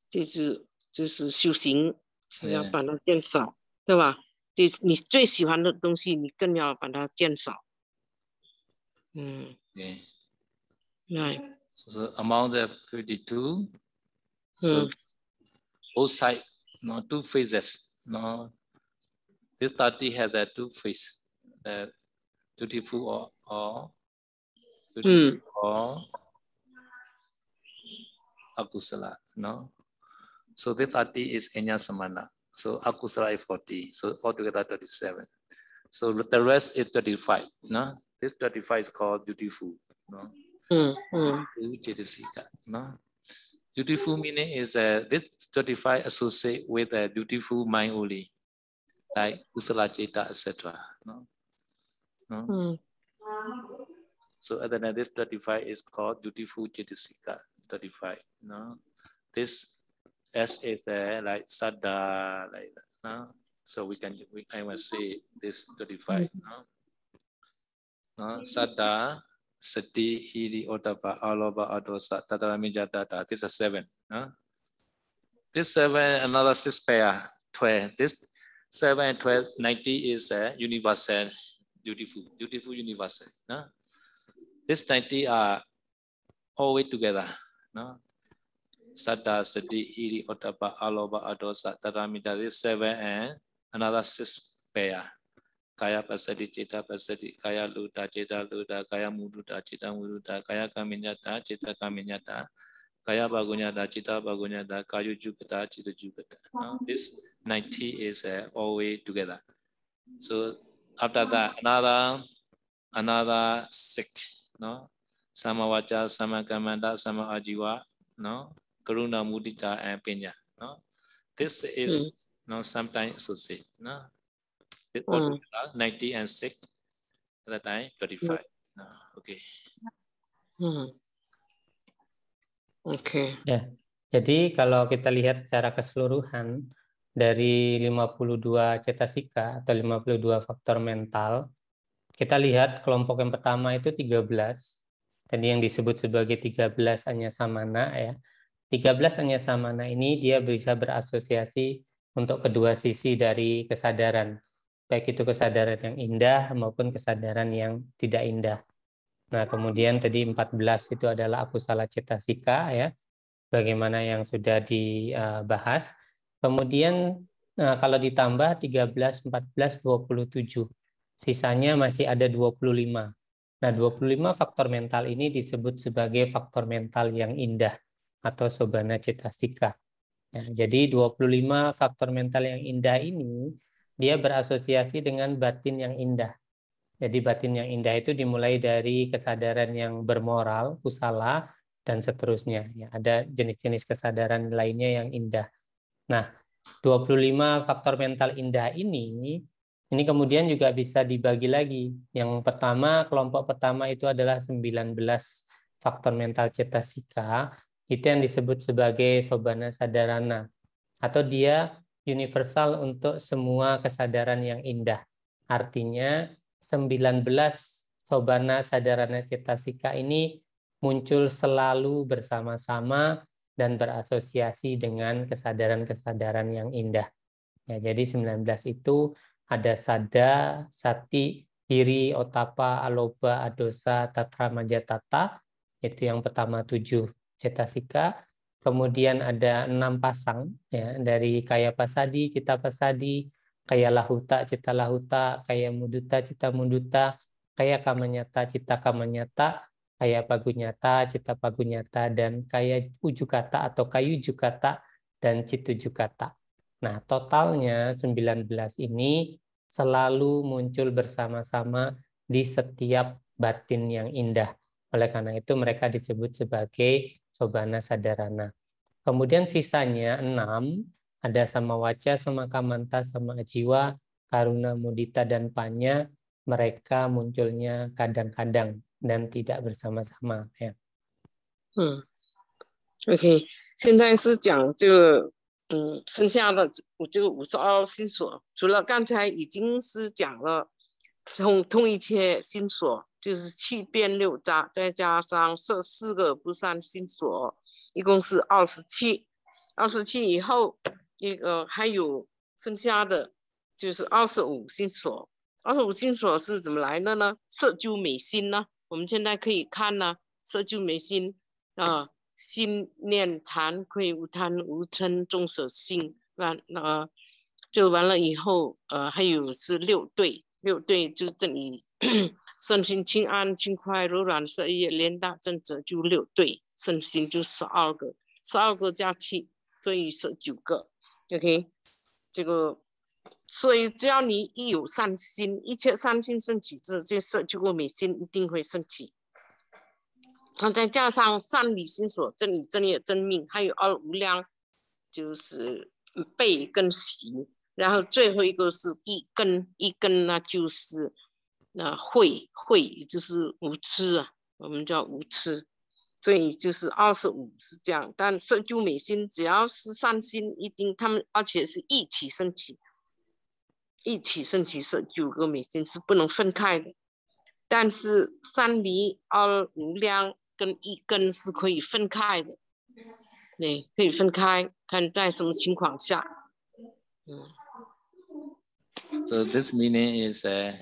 就是就是修行是要把它减少，对吧？就是你最喜欢的东西，你更要把它减少。嗯，对，那。是 a m o n g t of gratitude，是 both side not two phases。no. This study has a two face. the uh, dutiful or, or dutiful mm. or akusala, no. So this study is Enya Samana. So akusala is 40, so altogether 37. So the rest is 35, no. This 35 is called beautiful. no. Mm, mm. no. Dutiful meaning is uh, this thirty five associate with a dutiful mind only, like usala jeta, etc. No? No? Mm. So other than this 35 is called dutiful jetisika 35. No? This S is uh, like sada, like that, no? So we can, we, I will say this 35. Hmm. No? No? Sada, sati, hiri, otapa, aloba, adosa, tataramijata, This is a seven. Huh? This seven, another six pair, 12. This seven and twelve ninety is a uh, universal, beautiful, beautiful universal. Huh? This 90 are always together. No, Sata, sati, hiri, otapa, aloba, adosa, tataramijata, these seven and another six pair. kaya pasadi cita pasadi kaya luta cita luta kaya muduta cita muduta kaya kami nyata cita kami nyata kaya da cita bagunya da kayu juga da cita juga now this 90 is uh, all together so after that another another sick no sama wajah sama kamanda sama ajiwa no karuna mudita and pinya no this is mm. no sometimes so say no mm. 90 and 6 at that time 35 five. Mm. Uh, okay. Hmm. Nah, okay. Hmm. Ya. Jadi kalau kita lihat secara keseluruhan dari 52 cetasika atau 52 faktor mental, kita lihat kelompok yang pertama itu 13. Tadi yang disebut sebagai 13 hanya samana ya. 13 hanya samana ini dia bisa berasosiasi untuk kedua sisi dari kesadaran baik itu kesadaran yang indah maupun kesadaran yang tidak indah. Nah, kemudian tadi 14 itu adalah aku salah cita sika ya. Bagaimana yang sudah dibahas. Kemudian nah, kalau ditambah 13, 14, 27. Sisanya masih ada 25. Nah, 25 faktor mental ini disebut sebagai faktor mental yang indah atau sobana cita sika. Ya, jadi 25 faktor mental yang indah ini dia berasosiasi dengan batin yang indah. Jadi batin yang indah itu dimulai dari kesadaran yang bermoral, kusala, dan seterusnya. Ya, ada jenis-jenis kesadaran lainnya yang indah. Nah, 25 faktor mental indah ini ini kemudian juga bisa dibagi lagi. Yang pertama, kelompok pertama itu adalah 19 faktor mental cetasika, itu yang disebut sebagai sobana sadarana. Atau dia universal untuk semua kesadaran yang indah. Artinya 19 Sobana Sadarana cetasika ini muncul selalu bersama-sama dan berasosiasi dengan kesadaran-kesadaran yang indah. Ya, jadi 19 itu ada sada, sati, iri, otapa, aloba, adosa, tatra, majatata, itu yang pertama tujuh cetasika kemudian ada enam pasang ya dari kaya pasadi, cita pasadi, kaya lahuta, cita lahuta, kaya muduta, cita muduta, kaya kamanyata, cita kamanyata, kaya pagunyata, cita pagunyata, dan kaya ujukata atau kayu jukata dan citu jukata. Nah, totalnya 19 ini selalu muncul bersama-sama di setiap batin yang indah. Oleh karena itu mereka disebut sebagai sobana sadarana. Kemudian sisanya enam, ada sama waca, sama kamanta, sama jiwa, karuna, mudita, dan panya, mereka munculnya kadang-kadang dan tidak bersama-sama. Ya. Hmm. OK，现在是讲这个，嗯，剩下的我这个五十二心所，除了刚才已经是讲了通通一切心所，就是七变六扎，再加上设四个不善心锁，一共是二十七。二十七以后，一个还有剩下的就是二十五心锁。二十五心锁是怎么来的呢？设九美心呢？我们现在可以看呢，设九美心啊，心念惭愧无贪无嗔众舍心，完那，就完了以后，呃，还有是六对，六对就是这里。身心轻安轻快柔软，十一连大正则就六对，身心就十二个，十二个加七，所以十九个。OK，这个，所以只要你一有善心，一切善心升起这这是这个美心一定会升起。那再加上善理心所，正理、真理、真命，还有二无量，就是背跟行，然后最后一个是一根一根呢，就是。那会会就是无痴啊，我们叫无痴，所以就是二十五是这样。但是就美心只要是三心一定他们而且是一起升起，一起升起是九个美心是不能分开的。但是三离二无量跟一根是可以分开的，对，可以分开，看在什么情况下。嗯。So this meaning is a.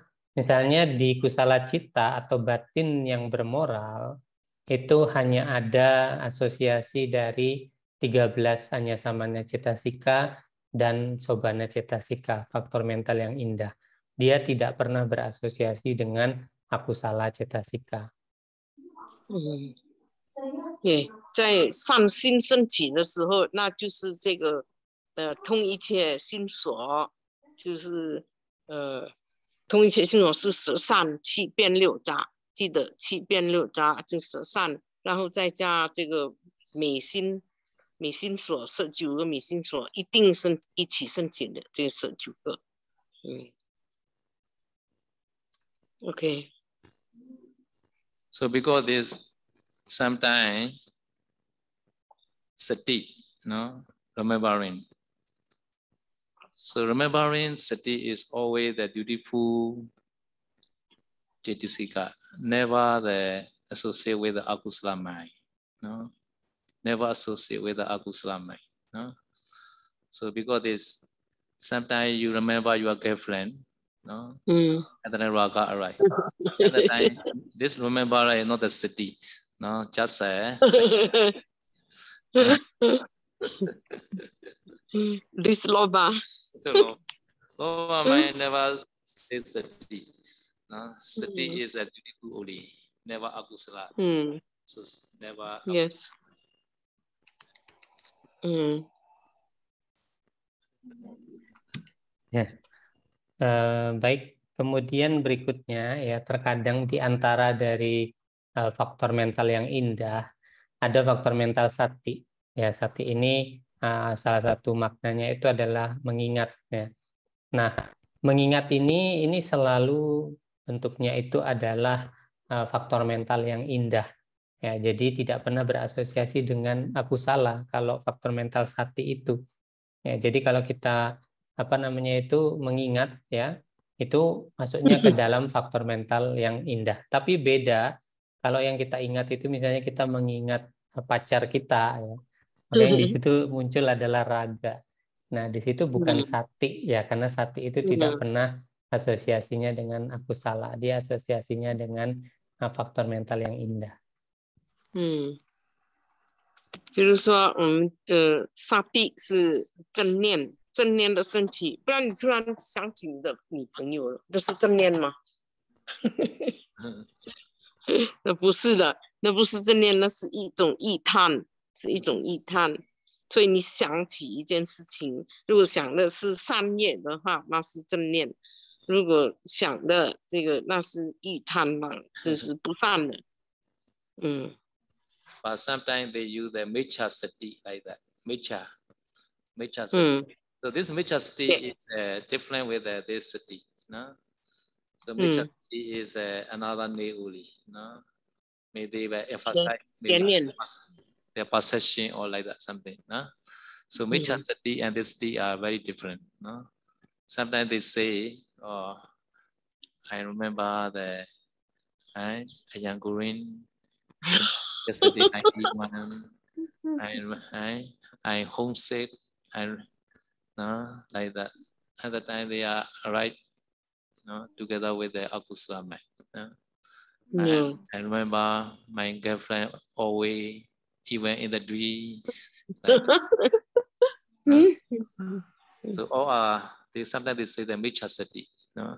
Misalnya di kusala cita atau batin yang bermoral, itu hanya ada asosiasi dari 13 hanya cita cetasika dan sobana cetasika, faktor mental yang indah. Dia tidak pernah berasosiasi dengan aku salah cetasika. Hmm. Okay. Eh, 同一切系统是十三七变六加，记得七变六加就十三，然后再加这个美心，美心锁十九个美心锁一定是一起申请的，这十九个。嗯。o k So because t h i s sometimes city, no remember i n g So remembering sati is always the dutiful Jetisika, never the associate with the akusala mind. No, never associate with the akusala mind. No, so because this, sometimes you remember your girlfriend, no, mm. and then raga arrive. At the time, [laughs] this remember is not the city, no, just a. [laughs] this loba. itu loh. Lo my never stay sedih. Nah, sedih hmm. is a dutiful only. Never aku salah. Hmm. So never. Yes. Hmm. Ya. Uh, baik. Kemudian berikutnya ya terkadang di antara dari uh, faktor mental yang indah ada faktor mental sati. Ya, sati ini uh, salah satu maknanya itu adalah mengingat ya. Nah, mengingat ini ini selalu bentuknya itu adalah uh, faktor mental yang indah. Ya, jadi tidak pernah berasosiasi dengan aku salah kalau faktor mental sati itu. Ya, jadi kalau kita apa namanya itu mengingat ya, itu masuknya ke dalam faktor mental yang indah. Tapi beda kalau yang kita ingat itu misalnya kita mengingat ah, pacar kita ya Makanya mm -hmm. di situ muncul adalah raga. Nah, di situ bukan mm hmm. sati ya, karena sati itu mm hmm. tidak pernah asosiasinya dengan aku salah. Dia asosiasinya dengan ah, faktor mental yang indah. Hmm. 比如说，我们的沙地是正念，正念的身体。不然你突然想起你的女朋友了，这是正念吗？那不是的，那不是正念，那是一种异探。[laughs] [laughs] 是一种逸叹。所以你想起一件事情，如果想的是善念的话，那是正念；如果想的这个，那是一叹嘛，这是不善的。嗯。But sometimes they use the m a i t r e a city like that. m a i t r e a Maitreya city. So this m a i t r e a city is different with this city, no? So m a i t r e city is another n e o l y no? Maybe y if I say, maybe. their possession or like that something. No? So metta hmm. sati and this D are very different. No? Sometimes they say, oh, I remember the I am green, [laughs] yesterday I ate one. I I I homesick. I no, like that. At the time they are right no, together with the Akusama. No? Yeah. I, I remember my girlfriend always even in the dream. [laughs] Hmm? Uh, so all uh, they, sometimes they say the Micha Sati. You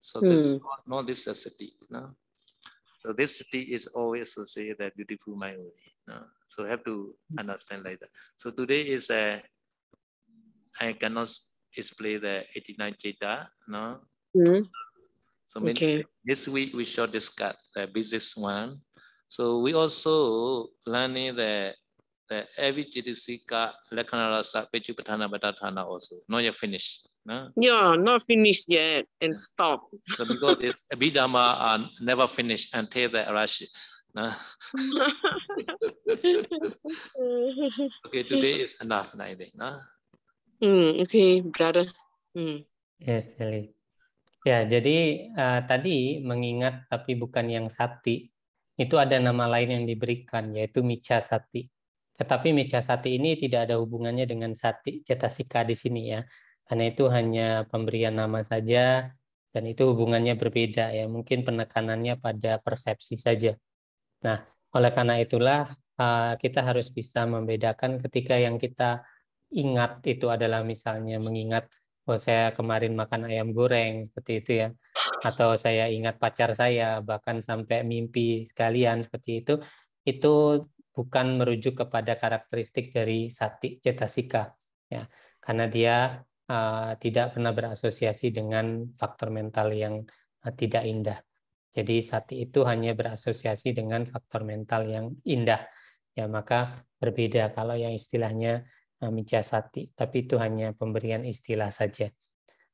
So hmm. this mm. not, this city, no? So this city is always to say that beautiful mind only. No? So have to understand like that. So today is I cannot display the 89 data. No. Mm -hmm. So maybe okay. this week we shall discuss the business one. So we also learning that the the Avijjitisika Lakhanarasa Pechupatana Batatana also. Not yet finished. No? Yeah, not finished yet and stop. So because it's Abhidhamma are never finished until the Arashi. No? [laughs] okay, today is enough, I think. No? Mm, okay, brother. Mm. Yes, Eli. Ya, jadi uh, tadi mengingat tapi bukan yang sakti. itu ada nama lain yang diberikan, yaitu Mica Sati. Tetapi Mica Sati ini tidak ada hubungannya dengan Sati Cetasika di sini ya, karena itu hanya pemberian nama saja dan itu hubungannya berbeda ya, mungkin penekanannya pada persepsi saja. Nah, oleh karena itulah eh, kita harus bisa membedakan ketika yang kita ingat itu adalah misalnya mengingat oh saya kemarin makan ayam goreng seperti itu ya atau saya ingat pacar saya bahkan sampai mimpi sekalian seperti itu itu bukan merujuk kepada karakteristik dari sati cetasika ya karena dia uh, tidak pernah berasosiasi dengan faktor mental yang uh, tidak indah jadi sati itu hanya berasosiasi dengan faktor mental yang indah ya maka berbeda kalau yang istilahnya Eh, mijasati, tapi itu hanya pemberian istilah saja.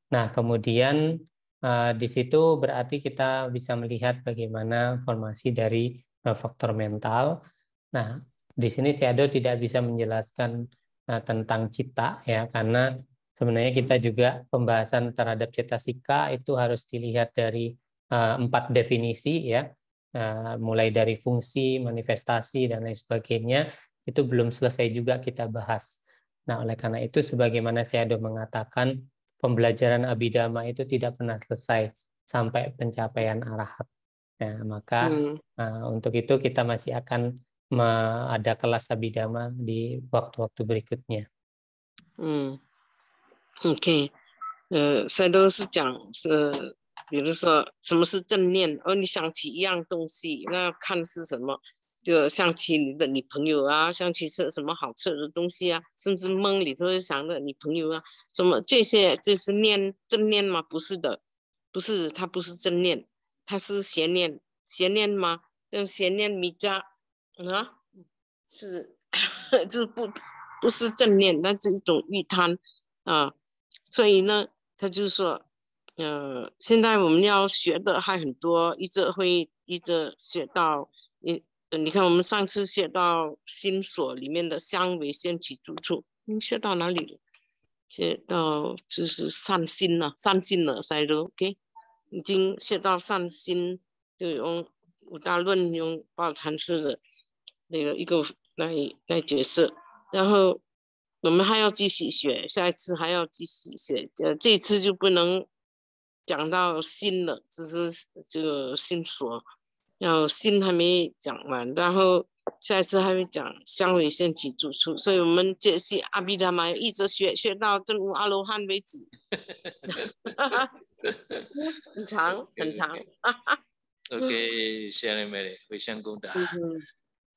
Nah, kemudian eh, di situ berarti kita bisa melihat bagaimana formasi dari eh, faktor mental. Nah, di sini Seado tidak bisa menjelaskan tentang cita ya karena sebenarnya kita juga pembahasan terhadap cita sika itu harus dilihat dari empat definisi ya mulai dari fungsi manifestasi dan lain sebagainya itu belum selesai juga kita bahas Nah, oleh karena itu, sebagaimana sudah mengatakan, pembelajaran abidama itu tidak pernah selesai sampai pencapaian arahat. Nah, maka hmm. uh, untuk itu kita masih akan ada kelas abidama di waktu-waktu berikutnya. Hmm. OK，呃，赛都是讲是，比如说什么是正念，而你想起一样东西，那看是什么。Eh, 就想起你的女朋友啊，想起吃什么好吃的东西啊，甚至梦里头想着女朋友啊，什么这些就是念正念吗？不是的，不是他不是正念，他是邪念，邪念吗？那邪念米渣啊，是 [laughs] 就不不是正念，那是一种欲贪啊。所以呢，他就说，呃，现在我们要学的还很多，一直会一直学到一你看，我们上次写到心所里面的相为先起住处，你写到哪里了？写到就是善心了，善心了，塞着 OK。已经写到善心，就用《五大论》用宝禅师的那个一个来来解释。然后我们还要继续学，下一次还要继续学。这次就不能讲到心了，只是这个心所。然后心还没讲完，然后下一次还会讲相味先起住处，所以我们这是阿比达摩一直学学到正入阿罗汉为止，[laughs] 很长很长。OK，谢谢你们，回香港的。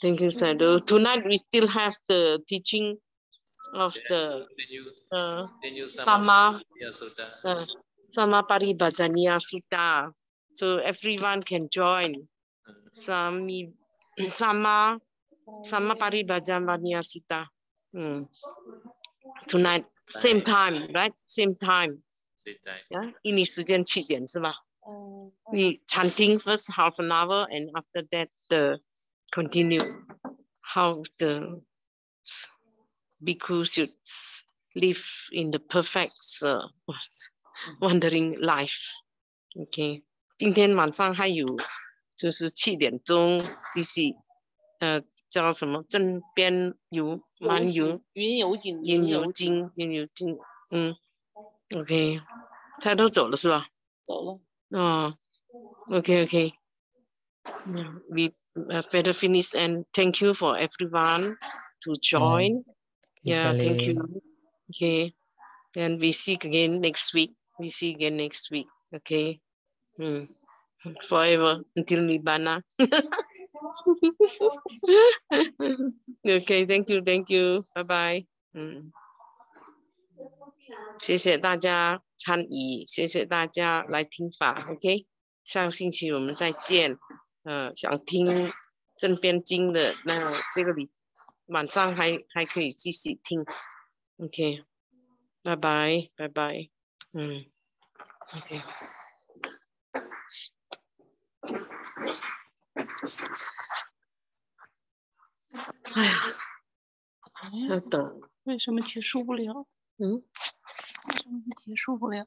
Thank you, Sadhu. Tonight we still have the teaching of yeah, the new, uh, continue Sama uh, Sama Paribhajaniya Sutta. So everyone can join. Sama Sami, sama Sama Paribhajaniya Sutta. Mm. Tonight, same time, right? Same time. Same time. Yeah, oh. We chanting first half an hour and after that the continue how the because you live in the perfect uh wandering life okay 今天晚上还有就是七点钟继续呃叫什么镇边游漫游云游经云游经云游经嗯 ok 他都走了是吧走了嗯 okok we uh, better finish and thank you for everyone to join. Mm. Yeah, thank you. Okay. Then we see again next week. We see again next week. Okay. Mm. Forever until Nibbana. [laughs] okay, thank you, thank you. Bye bye. 嗯，谢谢大家参与，谢谢大家来听法。OK，下个星期我们再见。嗯，想听正编经的那这个里晚上还还可以继续听，OK，拜拜拜拜，嗯，OK，哎呀，要等。为什么结束不了？嗯，为什么结束不了？